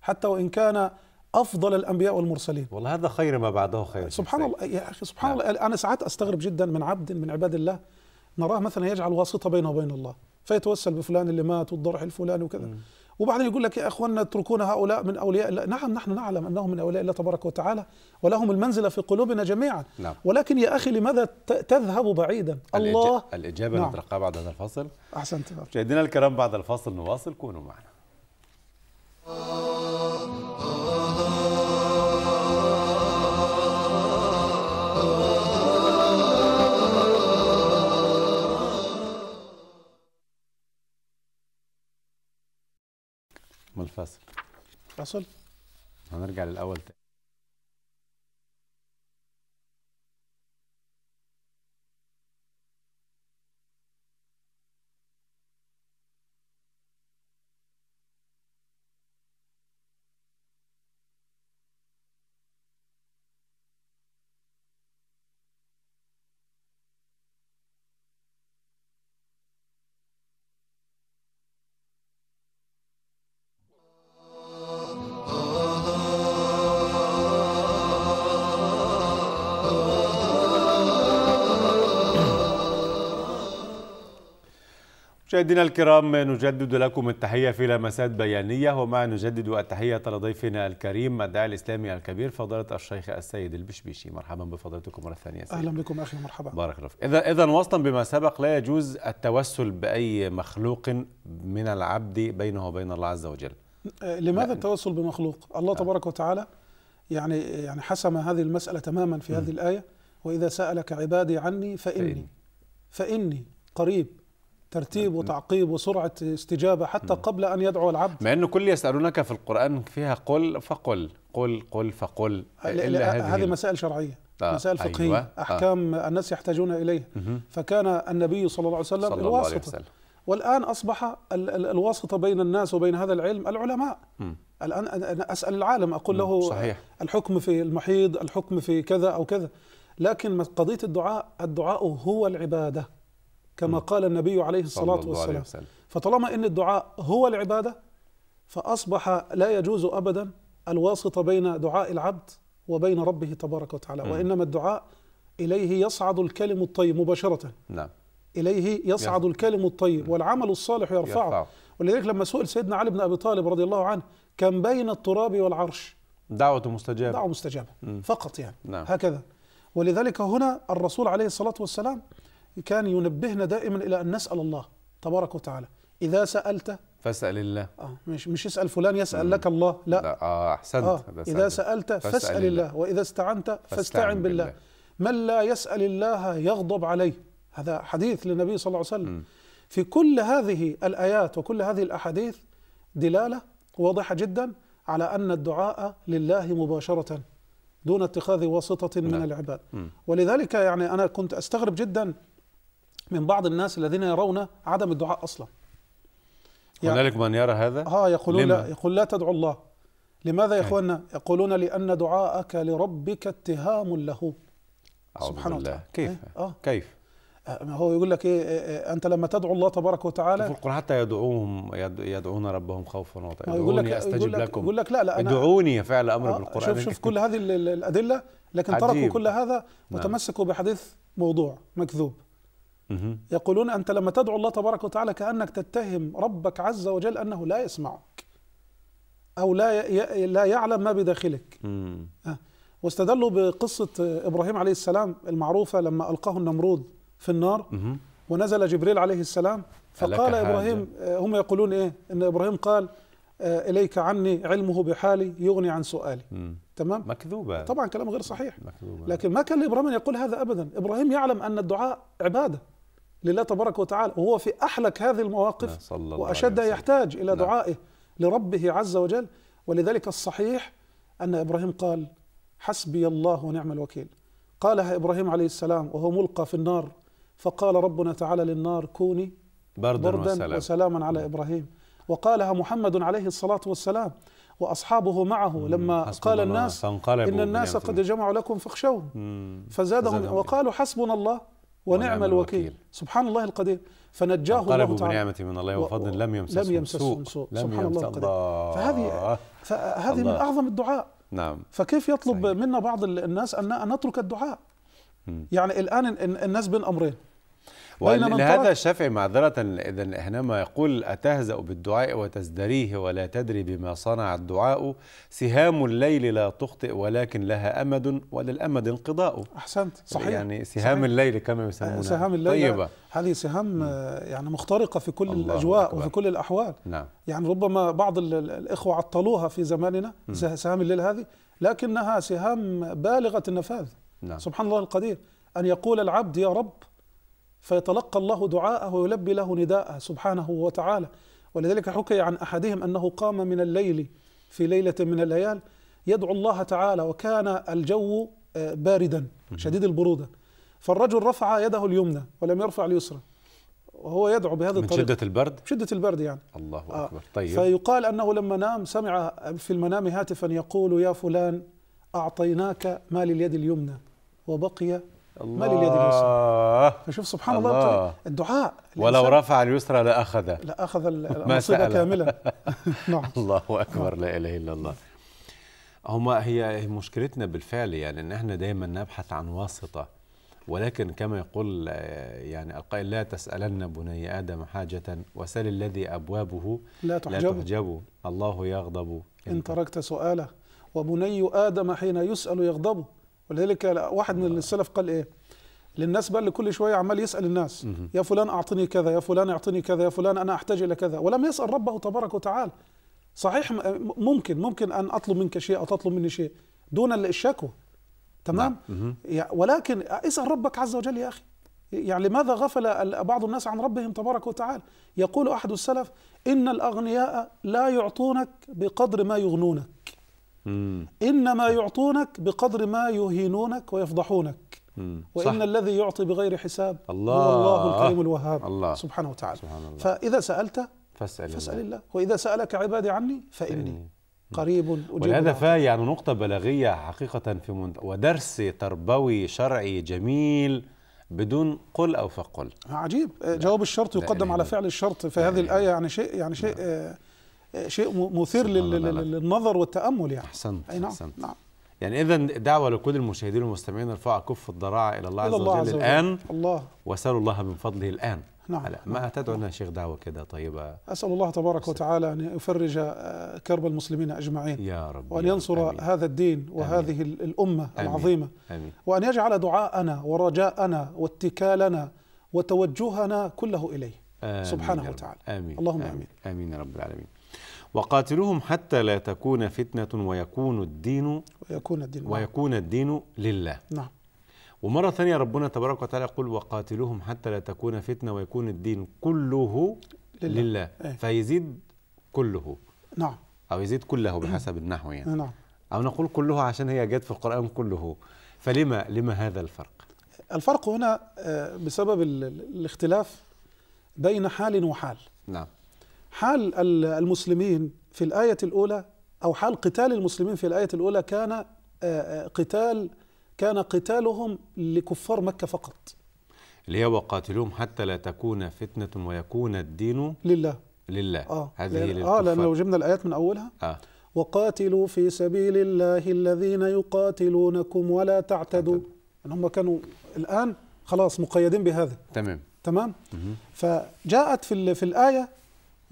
حتى وان كان افضل الانبياء والمرسلين والله هذا خير ما بعده خير سبحان الله يا اخي سبحان نعم. الله انا ساعات استغرب جدا من عبد من عباد الله نراه مثلا يجعل واسطه بينه وبين الله فيتوسل بفلان اللي مات والضرح الفلاني وكذا م. وبعدين يقول لك يا اخواننا اتركونا هؤلاء من اولياء الله نعم نحن نعلم انهم من اولياء الله تبارك وتعالى ولهم المنزله في قلوبنا جميعا نعم. ولكن يا اخي لماذا تذهب بعيدا الله الاجابه نعم. نترقاها بعد هذا الفصل احسنت مشاهدينا الكرام بعد الفصل نواصل كونوا معنا ما الفصل فصل هنرجع للاول تاني مشاهدينا الكرام نجدد لكم التحية في لمسات بيانية ومع نجدد التحية لضيفنا الكريم الداعي الإسلامي الكبير فضيلة الشيخ السيد البشبيشي مرحبا بفضيلتكم مرة ثانية سيدي. أهلا بكم أخي مرحبا بارك الله إذا إذا وصلا بما سبق لا يجوز التوسل بأي مخلوق من العبد بينه وبين الله عز وجل لماذا التوسل بمخلوق؟ الله آه. تبارك وتعالى يعني يعني حسم هذه المسألة تماما في هذه الآية وإذا سألك عبادي عني فإني فإني قريب ترتيب وتعقيب وسرعة استجابة حتى قبل أن يدعو العبد مع أنه كل يسألونك في القرآن فيها قل فقل قل قل فقل إلا هذه هذه مسائل شرعية آه مسائل أيوة. فقهية أيوة. أحكام آه. الناس يحتاجون إليه فكان النبي صلى الله عليه وسلم صلى الواسطة الله عليه وسلم. والآن أصبح ال ال الواسطة بين الناس وبين هذا العلم العلماء الآن أنا أسأل العالم أقول له صحيح. الحكم في المحيض الحكم في كذا أو كذا لكن قضية الدعاء الدعاء هو العبادة كما قال النبي عليه الصلاة والسلام عليه فطالما أن الدعاء هو العبادة فأصبح لا يجوز أبدا الواسطة بين دعاء العبد وبين ربه تبارك وتعالى م. وإنما الدعاء إليه يصعد الكلم الطيب مباشرة نعم إليه يصعد الكلم الطيب والعمل الصالح يرفعه يرفع. ولذلك لما سئل سيدنا علي بن أبي طالب رضي الله عنه كان بين التراب والعرش دعوة مستجابة دعوة مستجابة م. فقط يعني نعم. هكذا ولذلك هنا الرسول عليه الصلاة والسلام كان ينبهنا دائما إلى أن نسأل الله تبارك وتعالى إذا سألت فاسأل الله آه مش مش اسأل فلان يسأل لك الله لا, لا آه أحسنت آه إذا سألت فاسأل, فاسأل الله. الله وإذا استعنت فاستعن بالله. بالله من لا يسأل الله يغضب عليه هذا حديث للنبي صلى الله عليه وسلم م. في كل هذه الآيات وكل هذه الأحاديث دلالة واضحة جدا على أن الدعاء لله مباشرة دون اتخاذ واسطة من نعم. العباد م. ولذلك يعني أنا كنت أستغرب جدا من بعض الناس الذين يرون عدم الدعاء أصلا يعني هنالك من يرى هذا؟ ها آه، يقولون لما؟ لا يقول لا تدعو الله لماذا يا اخواننا؟ يقولون لأن دعاءك لربك اتهام له سبحان الله إيه؟ آه. كيف؟ آه. كيف؟ هو يقول لك إيه،, إيه،, ايه انت لما تدعو الله تبارك وتعالى في القران حتى يدعوهم يدعون ربهم خوفا وطمعا آه، لك استجب يقول لك لكم يقول لك لا لا أنا ادعوني فعل امر آه بالقران شوف شوف كل هذه الادله لكن عجيب. تركوا كل هذا نعم. وتمسكوا بحديث موضوع مكذوب يقولون أنت لما تدعو الله تبارك وتعالى كأنك تتهم ربك عز وجل أنه لا يسمعك أو لا لا يعلم ما بداخلك آه. واستدلوا بقصة إبراهيم عليه السلام المعروفة لما ألقاه النمرود في النار ونزل جبريل عليه السلام فقال إبراهيم آه، هم يقولون إيه إن إبراهيم قال آه، إليك عني علمه بحالي يغني عن سؤالي مم. تمام مكذوبة طبعا كلام غير صحيح مكذوبة. لكن ما كان لإبراهيم يقول هذا أبدا إبراهيم يعلم أن الدعاء عبادة لله تبارك وتعالى وهو في أحلك هذه المواقف صلى الله وأشد يحتاج إلى نعم. دعائه لربه عز وجل ولذلك الصحيح أن إبراهيم قال حسبي الله ونعم الوكيل قالها إبراهيم عليه السلام وهو ملقى في النار فقال ربنا تعالى للنار كوني بردا, بردا وسلام. وسلاما على نعم. إبراهيم وقالها محمد عليه الصلاة والسلام وأصحابه معه لما قال الناس إن الناس قد جمعوا لكم فاخشوهم فزادهم وقالوا حسبنا الله ونعم الوكيل. سبحان الله القدير فنجاه الله تعالى بنعمة من الله وفضل لم يمسسه لم يمسس سوء. سوء لم سبحان الله القدير فهذه فهذه الله. من أعظم الدعاء نعم فكيف يطلب صحيح. منا بعض الناس أن نترك الدعاء يعني الآن الناس بين أمرين ولهذا الشافعي معذرة إذا حينما يقول أتهزأ بالدعاء وتزدريه ولا تدري بما صنع الدعاء سهام الليل لا تخطئ ولكن لها أمد وللأمد انقضاء أحسنت صحيح يعني سهام صحيح. الليل كما يسمونها آه، سهام الليل طيبة هذه سهام آه، يعني مخترقة في كل الأجواء أكبر. وفي كل الأحوال نعم. يعني ربما بعض الإخوة عطلوها في زماننا م. سهام الليل هذه لكنها سهام بالغة النفاذ نعم. سبحان الله القدير أن يقول العبد يا رب فيتلقى الله دعاءه ويلبي له نداءه سبحانه وتعالى ولذلك حكي عن احدهم انه قام من الليل في ليله من الليال يدعو الله تعالى وكان الجو آه، باردا شديد البروده فالرجل رفع يده اليمنى ولم يرفع اليسرى وهو يدعو بهذا الطريق من شدة البرد؟ شدة البرد يعني الله آه. أكبر طيب فيقال أنه لما نام سمع في المنام هاتفا يقول يا فلان أعطيناك مال اليد اليمنى وبقي الله مال اليد اليسرى فشوف سبحان الله, الله الدعاء ولو رفع اليسرى لاخذ لاخذ المصيبه كاملا نعم الله نعم. اكبر لا اله الا الله هما هي مشكلتنا بالفعل يعني ان احنا دايما نبحث عن واسطه ولكن كما يقول يعني القائل لا تسالن بني ادم حاجه وسل الذي ابوابه لا تحجبه, لا تحجبه الله يغضب ان تركت سؤاله وبني ادم حين يسال يغضبه ولذلك واحد من آه. السلف قال ايه للناس بقى اللي كل شويه عمال يسال الناس يا فلان اعطني كذا يا فلان اعطني كذا يا فلان انا احتاج الى كذا ولم يسال ربه تبارك وتعالى صحيح ممكن ممكن ان اطلب منك شيء او تطلب مني شيء دون الشكوى تمام نعم. ولكن اسال ربك عز وجل يا اخي يعني لماذا غفل بعض الناس عن ربهم تبارك وتعالى يقول احد السلف ان الاغنياء لا يعطونك بقدر ما يغنونك مم. إنما يعطونك بقدر ما يهينونك ويفضحونك مم. وإن صح. الذي يعطي بغير حساب الله هو الله الكريم الوهاب الله. سبحانه وتعالى سبحان الله. فإذا سألت فاسأل, فاسأل الله. الله وإذا سألك عبادي عني فإني مم. قريب أجيب فهي يعني نقطة بلاغية حقيقة في منت... ودرس تربوي شرعي جميل بدون قل او فقل عجيب جواب الشرط يقدم على فعل الشرط في هذه الايه يعني شيء يعني شيء نعم. آه، شيء مثير للنظر والتامل يعني احسنت اي نعم أحسنت. نعم يعني اذا دعوه لكل المشاهدين والمستمعين ارفعوا كف الضراعه الى الله, إلى الله عز وجل الان الله واسالوا الله من فضله الان نعم, نعم. ما تدعو لنا شيخ دعوه كده طيبه اسال الله تبارك وتعالى ان يفرج آه، كرب المسلمين اجمعين يا رب وان ينصر أمين. هذا الدين وهذه أمين. الامه أمين. العظيمه أمين. وان يجعل دعاءنا ورجاءنا واتكالنا وتوجهنا كله اليه آمين سبحانه وتعالى امين اللهم امين, آمين يا رب العالمين وقاتلوهم حتى لا تكون فتنة ويكون الدين ويكون الدين ويكون الدين لله نعم ومرة ثانية ربنا تبارك وتعالى يقول وقاتلوهم حتى لا تكون فتنة ويكون الدين كله لله, لله. ايه؟ فيزيد كله نعم أو يزيد كله بحسب النحو يعني نعم أو نقول كله عشان هي جت في القرآن كله فلما لما هذا الفرق؟ الفرق هنا آه، بسبب الاختلاف بين حال وحال نعم حال المسلمين في الآية الأولى أو حال قتال المسلمين في الآية الأولى كان آه، آه، قتال كان قتالهم لكفار مكة فقط اللي هي قاتلهم حتى لا تكون فتنة ويكون الدين لله لله آه هذه لله. آه لأن لو جبنا الآيات من أولها آه وقاتلوا في سبيل الله الذين يقاتلونكم ولا تعتدوا أن هم كانوا الآن خلاص مقيدين بهذا تمام تمام مم. فجاءت في في الآية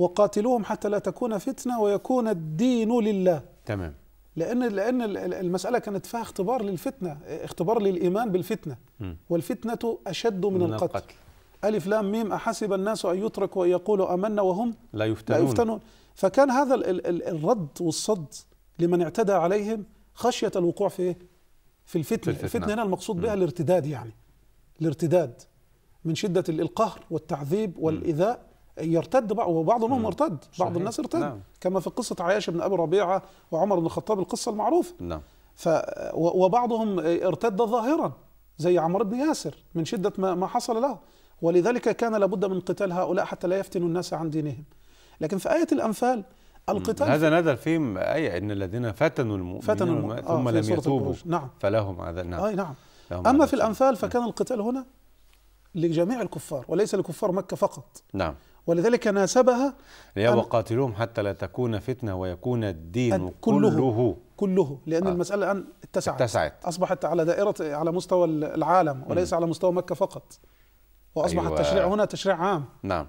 وقاتلوهم حتى لا تكون فتنه ويكون الدين لله تمام لان لان المساله كانت فيها اختبار للفتنه اختبار للايمان بالفتنه م. والفتنه اشد من, من القتل. القتل الف لام ميم احسب الناس ان يتركوا ان يقولوا امنا وهم لا يفتنون لا يفتنون فكان هذا ال ال الرد والصد لمن اعتدى عليهم خشيه الوقوع في إيه؟ في الفتنه, في الفتنة. الفتنه هنا المقصود بها الارتداد يعني الارتداد من شده القهر والتعذيب والايذاء يرتد بعض وبعض منهم ارتد بعض الناس ارتد نعم. كما في قصه عياش بن ابي ربيعه وعمر بن الخطاب القصه المعروفه نعم ف وبعضهم ارتد ظاهرا زي عمر بن ياسر من شده ما, ما حصل له ولذلك كان لابد من قتال هؤلاء حتى لا يفتنوا الناس عن دينهم لكن في ايه الانفال القتال هذا نزل في آية إن الذين فتنوا المؤمنين فتنوا المؤمنين ثم آه لم يتوبوا نعم فلهم هذا نعم, آه نعم. أما في الأنفال فكان القتال هنا لجميع الكفار وليس لكفار مكة فقط نعم ولذلك ناسبها يا وقاتلوهم حتى لا تكون فتنة ويكون الدين كله كله, كله لأن آه. المسألة الآن اتسعت, اتسعت أصبحت على دائرة على مستوى العالم وليس على مستوى مكة فقط وأصبح أيوة. التشريع هنا تشريع عام نعم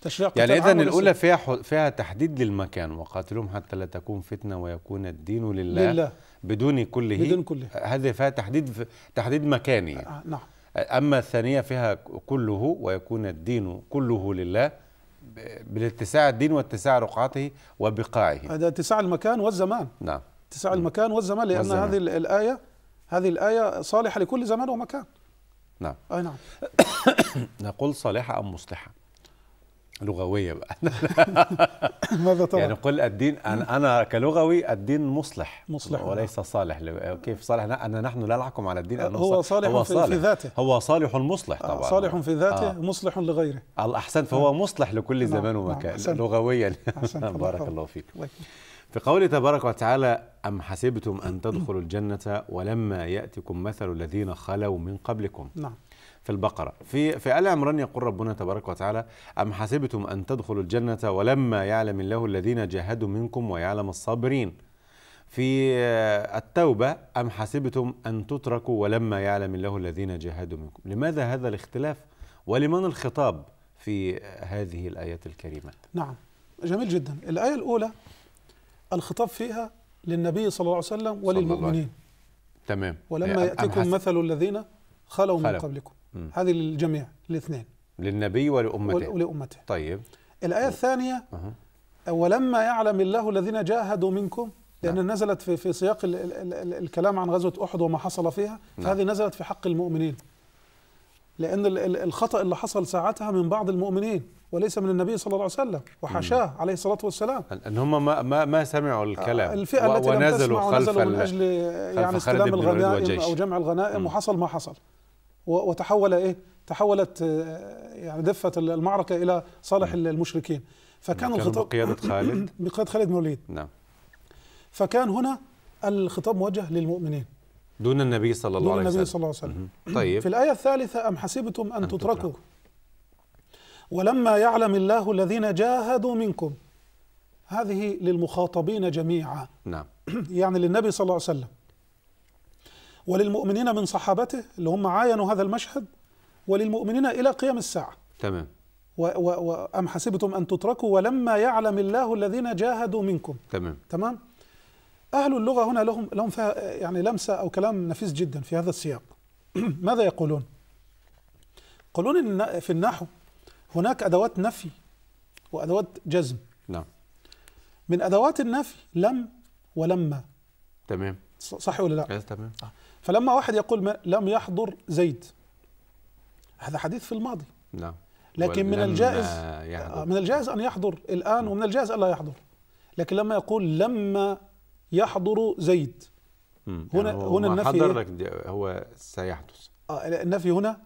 تشريع يعني إذا الأولى فيها فيها تحديد للمكان وقاتلهم حتى لا تكون فتنة ويكون الدين لله, لله. بدون كله بدون كله هذه فيها تحديد تحديد مكاني آه. نعم أما الثانية فيها كله ويكون الدين كله لله بالاتساع الدين واتساع رقعته وبقاعه هذا اتساع المكان والزمان نعم اتساع المكان والزمان لأن والزمان. هذه الآية هذه الآية صالحة لكل زمان ومكان نعم أي نعم نقول صالحة أم مصلحة لغويه بقى ماذا ترى؟ يعني قل الدين انا انا كلغوي الدين مصلح مصلح وليس صالح كيف صالح انا نحن لا نحكم على الدين أنه هو صالح, هو صالح في ذاته هو صالح مصلح طبعا صالح في ذاته آه. مصلح لغيره الاحسن فهو نعم. مصلح لكل نعم، زمان نعم، ومكان لغويا بارك الله فيك في قوله تبارك وتعالى أم حسبتم أن تدخلوا الجنة ولما يأتكم مثل الذين خلوا من قبلكم نعم في البقرة في في آل عمران يقول ربنا تبارك وتعالى أم حسبتم أن تدخلوا الجنة ولما يعلم الله الذين جاهدوا منكم ويعلم الصابرين في آه، التوبة أم حسبتم أن تتركوا ولما يعلم الله الذين جاهدوا منكم لماذا هذا الاختلاف ولمن الخطاب في آه، هذه الآيات الكريمة نعم جميل جدا الآية الأولى الخطاب فيها للنبي صلى الله عليه وسلم وللمؤمنين تمام ولما يأتيكم مثل الذين خلوا من قبلكم م. هذه للجميع الاثنين للنبي ولأمته ولأمته طيب الآية الثانية أه. ولما يعلم الله الذين جاهدوا منكم لأن نعم. نزلت في في سياق الكلام عن غزوة أحد وما حصل فيها نعم. فهذه نعم. نزلت في حق المؤمنين لأن الخطأ اللي حصل ساعتها من بعض المؤمنين وليس من النبي صلى الله عليه وسلم وحاشاه عليه الصلاة والسلام أن هم ما, ما, ما سمعوا الكلام الفئة التي ونزلوا لم تسمع ونزلوا من أجل يعني استلام الغنائم أو جمع الغنائم وحصل ما حصل وتحول ايه تحولت آه، يعني دفه المعركه الى صالح المشركين نعم. فكان الخطاب بقياده خالد بقياده خالد موليد نعم فكان هنا الخطاب موجه للمؤمنين دون النبي صلى الله عليه وسلم دون النبي صلى الله عليه وسلم طيب في الآية الثالثة أم حسبتم أن, أن تتركوا تترك. ولما يعلم الله الذين جاهدوا منكم هذه للمخاطبين جميعا نعم يعني للنبي صلى الله عليه وسلم وللمؤمنين من صحابته اللي هم عاينوا هذا المشهد وللمؤمنين إلى قيام الساعة تمام وأم حسبتم أن تتركوا ولما يعلم الله الذين جاهدوا منكم تمام تمام أهل اللغة هنا لهم لهم فيها يعني لمسة أو كلام نفيس جدا في هذا السياق ماذا يقولون؟ يقولون إن في النحو هناك أدوات نفي وأدوات جزم نعم من أدوات النفي لم ولما تمام صح ولا لا؟ إيه، تمام فلما واحد يقول لم يحضر زيد هذا حديث في الماضي نعم لكن من الجائز يحضر. من الجائز ان يحضر الان ومن الجائز الا يحضر لكن لما يقول لما يحضر زيد هنا يعني هو هنا النفي حضر لك هو سيحدث آه، النفي هنا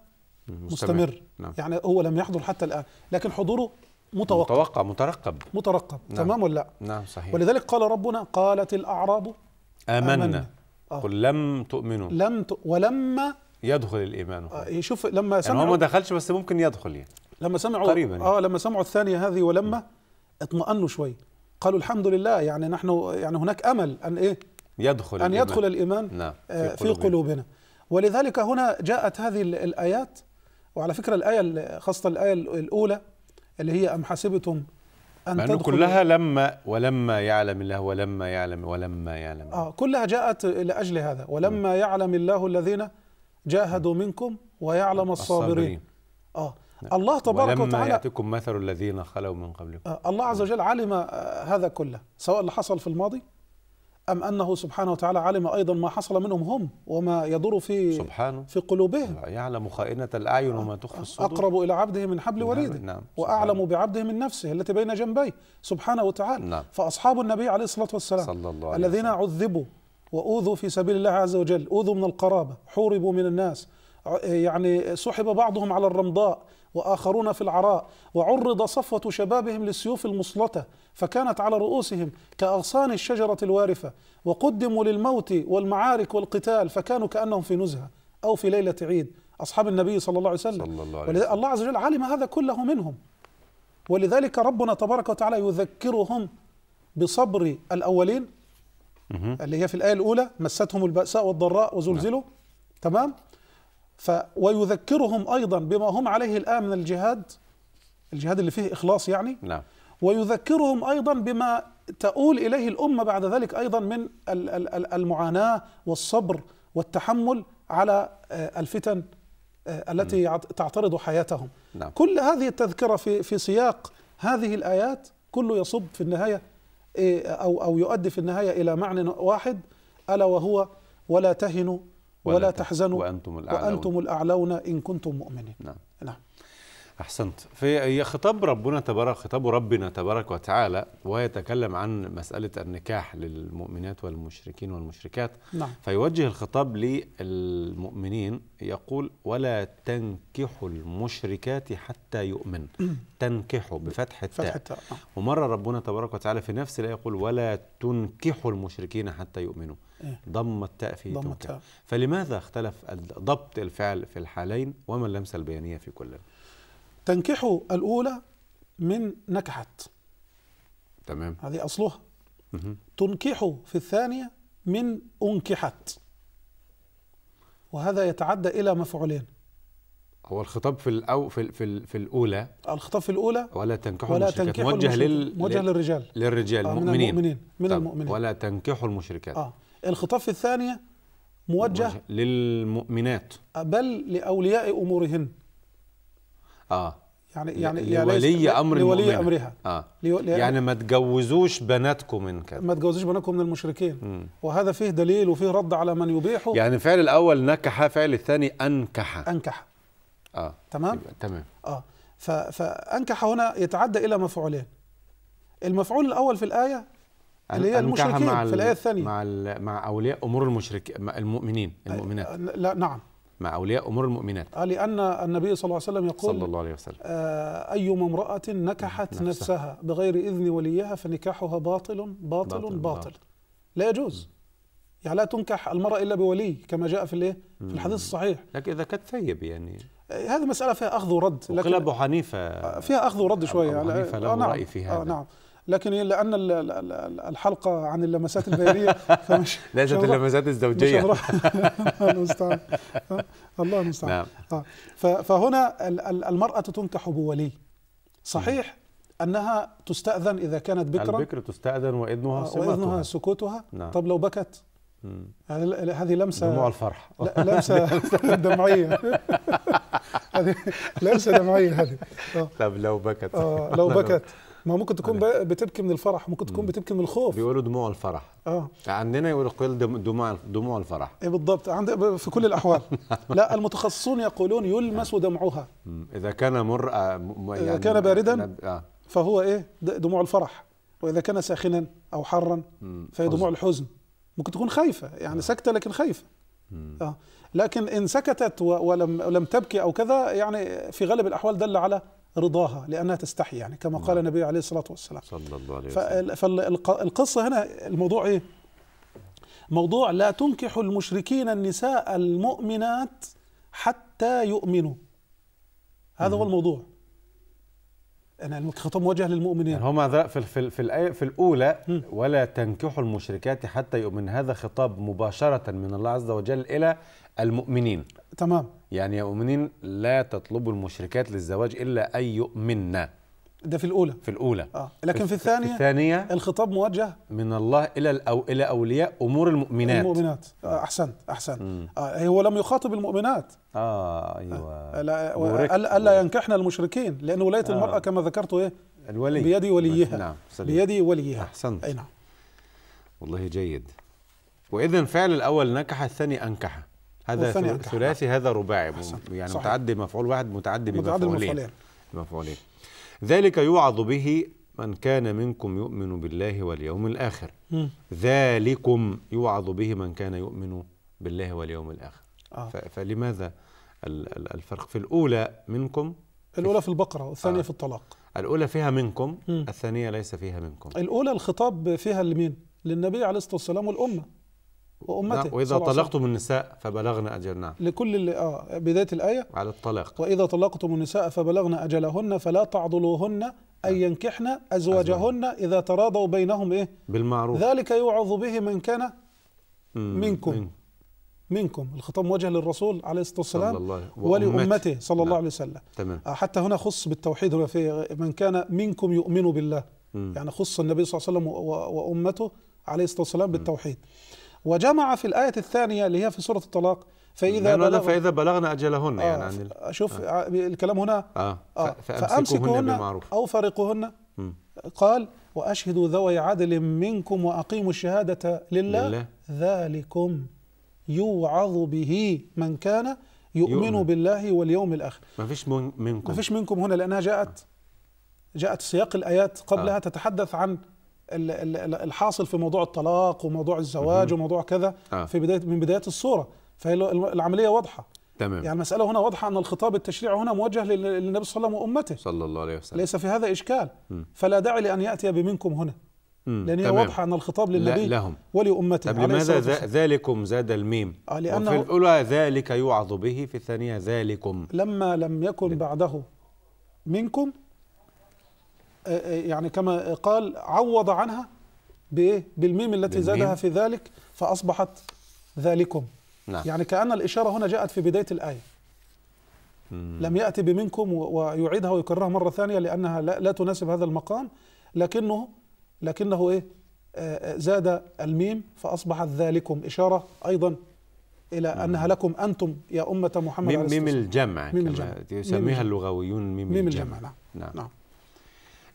مستمر, مستمر. نعم. يعني هو لم يحضر حتى الان لكن حضوره متوقع متوقع مترقب مترقب نعم. تمام ولا لا نعم صحيح ولذلك قال ربنا قالت الاعراب امنا, أمنا. آه. قل لم تؤمنوا لم ت... ولما يدخل الايمان آه شوف لما سمعوا يعني هو ما دخلش بس ممكن يدخل يعني لما سمعوا قريبا يعني. اه لما سمعوا الثانيه هذه ولما م. اطمأنوا شويه قالوا الحمد لله يعني نحن يعني هناك امل ان ايه يدخل ان الإيمان. يدخل الايمان نعم. في, آه، قلوبنا. في قلوبنا ولذلك هنا جاءت هذه الايات وعلى فكره الايه خاصه الايه الاولى اللي هي ام حسبتم أن تدخل كلها لما ولما يعلم الله ولما يعلم ولما يعلم آه كلها جاءت لأجل هذا ولما م. يعلم الله الذين جاهدوا م. منكم ويعلم الصابرين, الصابرين. آه الله تبارك ولما وتعالى يأتكم مثل الذين خلوا من قبلكم آه الله عز وجل علم آه هذا كله سواء اللي حصل في الماضي أم أنه سبحانه وتعالى علم أيضا ما حصل منهم هم وما يدور في سبحانه في قلوبهم يعلم خائنة الأعين وما تخفي الصدور أقرب إلى عبده من حبل وريده نعم, نعم، وأعلم بعبده من نفسه التي بين جنبيه سبحانه وتعالى نعم فأصحاب النبي عليه الصلاة والسلام صلى الله عليه الذين وسلم. عذبوا وأوذوا في سبيل الله عز وجل أوذوا من القرابة حوربوا من الناس يعني سحب بعضهم على الرمضاء وآخرون في العراء وعرض صفوة شبابهم للسيوف المسلطة فكانت على رؤوسهم كأغصان الشجرة الوارفة وقدموا للموت والمعارك والقتال فكانوا كأنهم في نزهة أو في ليلة عيد أصحاب النبي صلى الله عليه وسلم صلى الله, عليه وسلم. الله عز وجل علم هذا كله منهم ولذلك ربنا تبارك وتعالى يذكرهم بصبر الأولين اللي هي في الآية الأولى مستهم البأساء والضراء وزلزلوا نعم. تمام ف ويذكرهم أيضا بما هم عليه الآن من الجهاد الجهاد اللي فيه إخلاص يعني نعم ويذكرهم أيضا بما تؤول إليه الأمة بعد ذلك أيضا من المعاناة والصبر والتحمل على آه، الفتن آه، التي تعترض حياتهم نعم. كل هذه التذكرة في, في سياق هذه الآيات كله يصب في النهاية إيه، أو, أو يؤدي في النهاية إلى معنى واحد ألا وهو ولا تهنوا ولا, ولا تحزنوا وأنتم الأعلون, وأنتم الأعلون إن كنتم مؤمنين نعم, نعم. أحسنت في خطاب ربنا تبارك خطاب ربنا تبارك وتعالى وهو يتكلم عن مسألة النكاح للمؤمنات والمشركين والمشركات نعم. فيوجه الخطاب للمؤمنين يقول ولا تنكحوا المشركات حتى يؤمن تنكحوا بفتح التاء فتح التاء آه. ومرة ربنا تبارك وتعالى في نفس الآية يقول ولا تنكحوا المشركين حتى يؤمنوا إيه. ضم التاء في ضم التاء فلماذا اختلف ضبط الفعل في الحالين وما اللمسة البيانية في كل تنكحوا الأولى من نكحت تمام هذه أصلها تنكحوا في الثانية من أنكحت وهذا يتعدى إلى مفعولين هو الخطاب في الأو في في, في الاولى الخطاب في الاولى ولا تنكحوا ولا المشركات تنكحوا موجه لل موجه للرجال للرجال آه المؤمنين من المؤمنين من المؤمنين ولا تنكحوا المشركات اه الخطاب في الثانيه موجه, موجه للمؤمنات بل لاولياء امورهن اه يعني-, يعني يعني لولي امر لولي امرها آه. يعني ما تجوزوش بناتكم من كده ما تجوزوش بناتكم من المشركين مم. وهذا فيه دليل وفيه رد على من يبيحه يعني الفعل الاول نكح فعل الثاني انكح انكح اه تمام تمام اه فانكح هنا يتعدى الى مفعولين المفعول الاول في الايه اللي هي المشركين في الايه الثانيه مع مع اولياء امور المشركين المؤمنين المؤمنات لا نعم مع أولياء أمور المؤمنات آه، لأن النبي صلى الله عليه وسلم يقول صلى الله عليه وسلم آه أيما امرأة نكحت نفسها. نفسها بغير إذن وليها فنكاحها باطل باطل باطل, باطل, باطل. لا يجوز يعني لا تنكح المرأة إلا بولي كما جاء في الإيه؟ في الحديث الصحيح لكن إذا كانت ثيب يعني آه، هذه مسألة فيها أخذ ورد لكن أبو حنيفة فيها أخذ ورد شوية أبو حنيفة له آه نعم. رأي فيها آه نعم لكن هي إيه، لان الحلقه عن اللمسات البينيه فمش ليست اللمسات الزوجيه مش المستعان الله المستعان نعم. فهنا المراه تنكح بولي صحيح انها تستاذن اذا كانت بكرا البكر تستاذن واذنها آه، سكوتها واذنها سكوتها نعم. طب لو بكت هذه لمسه دموع الفرح لمسه دمعيه هذه لمسه دمعيه هذه آه. طب لو بكت آه، لو بكت ما ممكن تكون يعني بتبكي من الفرح ممكن تكون بتبكي من الخوف بيقولوا دموع الفرح اه عندنا يقولوا قيل دموع دموع الفرح ايه بالضبط عند في كل الاحوال لا المتخصصون يقولون يلمس آه. دمعها اذا كان مر آه، يعني اذا كان باردا آه. فهو ايه دموع الفرح واذا كان ساخنا او حرا فهي دموع الحزن ممكن تكون خايفه يعني ساكته لكن خايفه اه لكن ان سكتت ولم لم تبكي او كذا يعني في غالب الاحوال دل على رضاها لأنها تستحي يعني كما قال نعم. النبي عليه الصلاة والسلام صلى الله عليه وسلم فالقصة هنا الموضوع إيه؟ موضوع لا تنكح المشركين النساء المؤمنات حتى يؤمنوا هذا هو الموضوع يعني الخطاب موجه للمؤمنين يعني هم في في في الايه في الاولى م. ولا تنكحوا المشركات حتى يؤمن هذا خطاب مباشره من الله عز وجل الى المؤمنين تمام يعني يا مؤمنين لا تطلبوا المشركات للزواج الا ان يؤمنا ده في الاولى في الاولى آه. لكن في الثانيه في الثانيه الخطاب موجه من الله الى الأو الى اولياء امور المؤمنات المؤمنات آه احسنت احسنت آه هو لم يخاطب المؤمنات اه ايوه آه. لا الا ينكحن المشركين لان ولايه آه. المراه كما ذكرت ايه الولي بيد وليها نعم سليم. بيد وليها احسنت اي نعم والله جيد واذا فعل الاول نكح الثاني انكح هذا ثلاثي أنكح. هذا رباعي يعني صحيح. متعدي مفعول واحد متعدي بمفعولين متعدي بمفعولين ذلك يوعظ به من كان منكم يؤمن بالله واليوم الآخر ذلكم يوعظ به من كان يؤمن بالله واليوم الآخر آه. فلماذا الفرق في الأولى منكم الأولى في البقرة والثانية آه. في الطلاق الأولى فيها منكم م. الثانية ليس فيها منكم الأولى الخطاب فيها لمين؟ للنبي عليه الصلاة والسلام والأمة وامته نعم، واذا طلقتم النساء فبلغن اجلنا لكل اللي اه بدايه الايه على الطلاق واذا طلقتم النساء فبلغن اجلهن فلا تعضلوهن ان نعم. ينكحن ازواجهن اذا تراضوا بينهم ايه بالمعروف ذلك يوعظ به من كان منكم منكم الخطاب موجه للرسول عليه الصلاه والسلام ولامته صلى الله عليه وسلم نعم. تمام. آه، حتى هنا خص بالتوحيد هنا في من كان منكم يؤمن بالله م. يعني خص النبي صلى الله عليه وسلم وامته عليه الصلاه والسلام بالتوحيد م. وجمع في الآية الثانية اللي هي في سورة الطلاق فإذا بلغ فإذا بلغنا أجلهن يعني، آه يعني شوف آه. آه الكلام هنا آه, آه فأمسكوهن بالمعروف أو فارقوهن قال وأشهدوا ذوي عدل منكم وأقيموا الشهادة لله, لله ذلكم يوعظ به من كان يؤمن, يؤمن بالله واليوم الآخر ما فيش منكم ما فيش منكم هنا لأنها جاءت جاءت سياق الآيات قبلها آه. تتحدث عن الحاصل في موضوع الطلاق وموضوع الزواج وموضوع كذا آه. في بدايه من بدايه الصوره فالعمليه واضحه تمام يعني المساله هنا واضحه ان الخطاب التشريعي هنا موجه للنبي صلى الله عليه وسلم وامته صلى الله عليه وسلم ليس في هذا اشكال مم. فلا داعي لان ياتي بمنكم هنا لأن هي واضحه ان الخطاب للنبي لا لهم ولامته طب لماذا ذلكم زاد الميم آه لأنه وفي الاولى ذلك يوعظ به في الثانيه ذلكم لما لم يكن بعده منكم يعني كما قال عوض عنها بايه؟ بالميم التي بالميم. زادها في ذلك فاصبحت ذلكم. نعم. يعني كان الاشاره هنا جاءت في بدايه الايه. مم. لم ياتي بمنكم ويعيدها ويكررها مره ثانيه لانها لا, لا تناسب هذا المقام لكنه لكنه ايه؟ آه، آه، زاد الميم فاصبحت ذلكم اشاره ايضا الى مم. انها لكم انتم يا امه محمد ميم, ميم الجمع ميم الجمع يسميها اللغويون ميم, ميم الجمع, الجمع. نعم. نعم. نعم.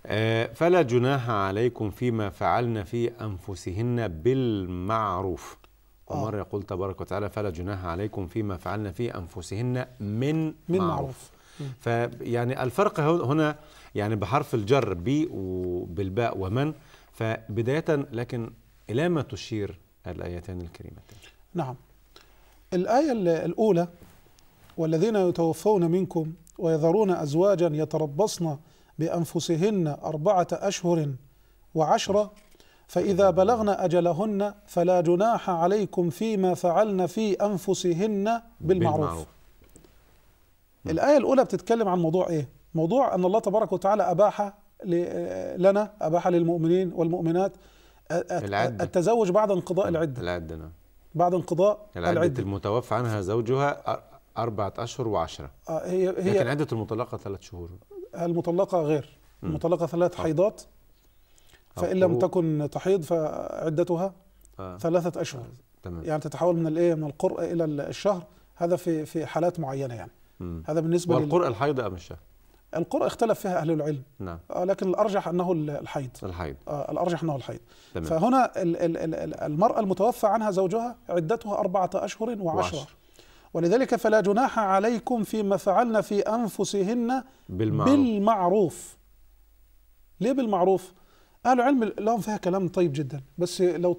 آه، فلا جناح عليكم فيما فعلنا في أنفسهن بالمعروف آه. عمر يقول تبارك وتعالى فلا جناح عليكم فيما فعلنا في أنفسهن من, من معروف, معروف. فيعني الفرق هنا يعني بحرف الجر ب وبالباء ومن فبداية لكن إلى ما تشير الآيتان الكريمتان نعم الآية الأولى والذين يتوفون منكم ويذرون أزواجا يتربصن بأنفسهن أربعة أشهر وعشرة فإذا بلغن أجلهن فلا جناح عليكم فيما فعلن في أنفسهن بالمعروف, بالمعروف. الآية الأولى بتتكلم عن موضوع إيه؟ موضوع أن الله تبارك وتعالى أباح لنا أباح للمؤمنين والمؤمنات العدة. التزوج بعد انقضاء العدة العدة نعم بعد انقضاء العدة, العدة. المتوفى عنها زوجها أربعة أشهر وعشرة آه، هي هي لكن عدة المطلقة ثلاث شهور المطلقة غير المطلقة ثلاث آه. حيضات فإن لم تكن تحيض فعدتها آه. ثلاثة أشهر آه، تمام. يعني تتحول من الايه من القرء الى الشهر هذا في في حالات معينه يعني هذا بالنسبه والقرء الحيض ام الشهر القرء اختلف فيها اهل العلم نعم لكن الارجح انه الحيض الحيض آه الارجح انه الحيض تمام. فهنا الـ الـ المراه المتوفى عنها زوجها عدتها أربعة اشهر وعشرة وعشر. ولذلك فلا جناح عليكم فيما فعلنا في أنفسهن بالمعروف, بالمعروف. ليه بالمعروف؟ أهل العلم لهم فيها كلام طيب جدا بس لو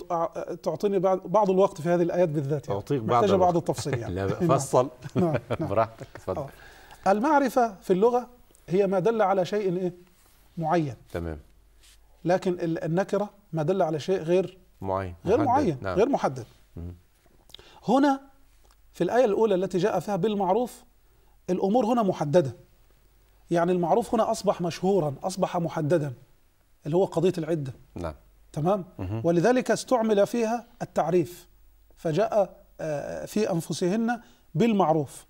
تعطيني بعض الوقت في هذه الآيات بالذات يعني أعطيك بعض الوقت. بعض التفصيل يعني نعم. فصل نعم، نعم. براحتك اتفضل آه. المعرفة في اللغة هي ما دل على شيء إيه؟ معين تمام لكن النكرة ما دل على شيء غير معين غير محدد. معين نعم. غير محدد هنا في الآية الأولى التي جاء فيها بالمعروف الأمور هنا محددة يعني المعروف هنا أصبح مشهورا أصبح محددا اللي هو قضية العدة نعم تمام ولذلك استعمل فيها التعريف فجاء آه، في أنفسهن بالمعروف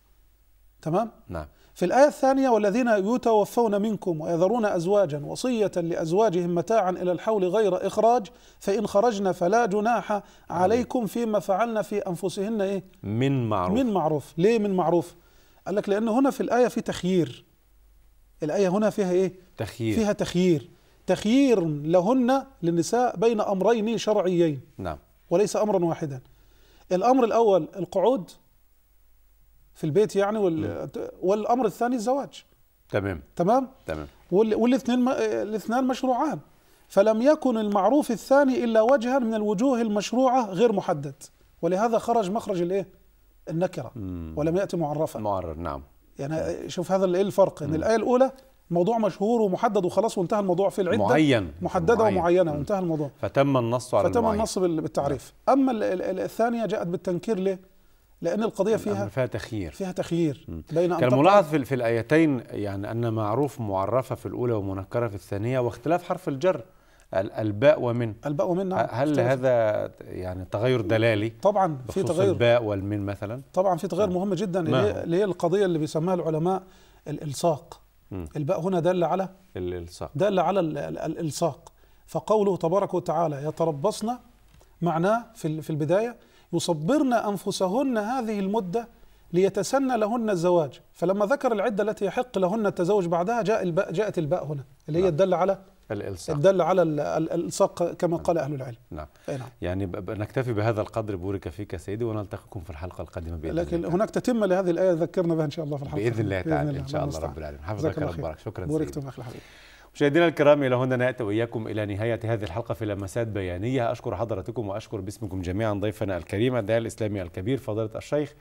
تمام نعم في الآية الثانية والذين يتوفون منكم ويذرون أزواجا وصية لأزواجهم متاعا إلى الحول غير إخراج فإن خرجنا فلا جناح عليكم فيما فعلنا في أنفسهن إيه؟ من معروف من معروف ليه من معروف؟ قال لك لأن هنا في الآية في تخيير الآية هنا فيها إيه؟ تخيير فيها تخيير تخيير لهن للنساء بين أمرين شرعيين نعم وليس أمرا واحدا الأمر الأول القعود في البيت يعني وال... والامر الثاني الزواج تمام تمام تمام وال... والاثنين الاثنان مشروعان فلم يكن المعروف الثاني الا وجها من الوجوه المشروعه غير محدد ولهذا خرج مخرج الايه النكره مم. ولم ياتي معرفا معرر نعم يعني شوف هذا ايه الفرق ان الايه الاولى موضوع مشهور ومحدد وخلاص وانتهى الموضوع في العده معين محدده معين. ومعينه وانتهى الموضوع فتم النص على فتم المعين. النص بالتعريف نعم. اما الثانيه جاءت بالتنكير ليه لأن القضية نعم، فيها فيها تخيير فيها تخيير بين كان ملاحظ في, في الآيتين يعني أن معروف معرفة في الأولى ومنكرة في الثانية واختلاف حرف الجر الباء ومن الباء ومن نعم هل هذا يعني تغير دلالي طبعا في تغير الباء والمن مثلا طبعا في تغير نعم. مهم جدا اللي هي القضيه اللي بيسموها العلماء الالصاق الباء هنا دل على الالصاق دل على الالصاق فقوله تبارك وتعالى يتربصن معناه في في البدايه يصبرن أنفسهن هذه المدة ليتسنى لهن الزواج فلما ذكر العدة التي يحق لهن التزوج بعدها جاء الباء جاءت الباء هنا اللي هي نعم. الدل على الالصاق الدل على الالصاق كما نعم. قال اهل العلم نعم, نعم. يعني نكتفي بهذا القدر بورك فيك سيدي ونلتقيكم في الحلقه القادمه باذن الله لكن هناك تتمه لهذه الايه ذكرنا بها ان شاء الله في الحلقه باذن الله تعالى ان شاء الله رب العالمين حفظك الله بارك شكرا بورك سيدي بورك الحبيب مشاهدينا الكرام الى هنا ناتي واياكم الى نهايه هذه الحلقه في لمسات بيانيه اشكر حضراتكم واشكر باسمكم جميعا ضيفنا الكريم الداعي الاسلامي الكبير فضيله الشيخ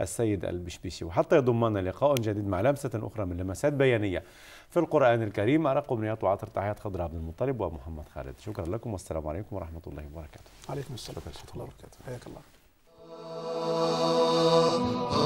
السيد البشبيشي وحتى يضمنا لقاء جديد مع لمسه اخرى من لمسات بيانيه في القران الكريم اراكم نيات وعطر تحيات خضر عبد المطلب ومحمد خالد شكرا لكم والسلام عليكم ورحمه الله وبركاته. عليكم السلام ورحمه الله وبركاته حياك الله.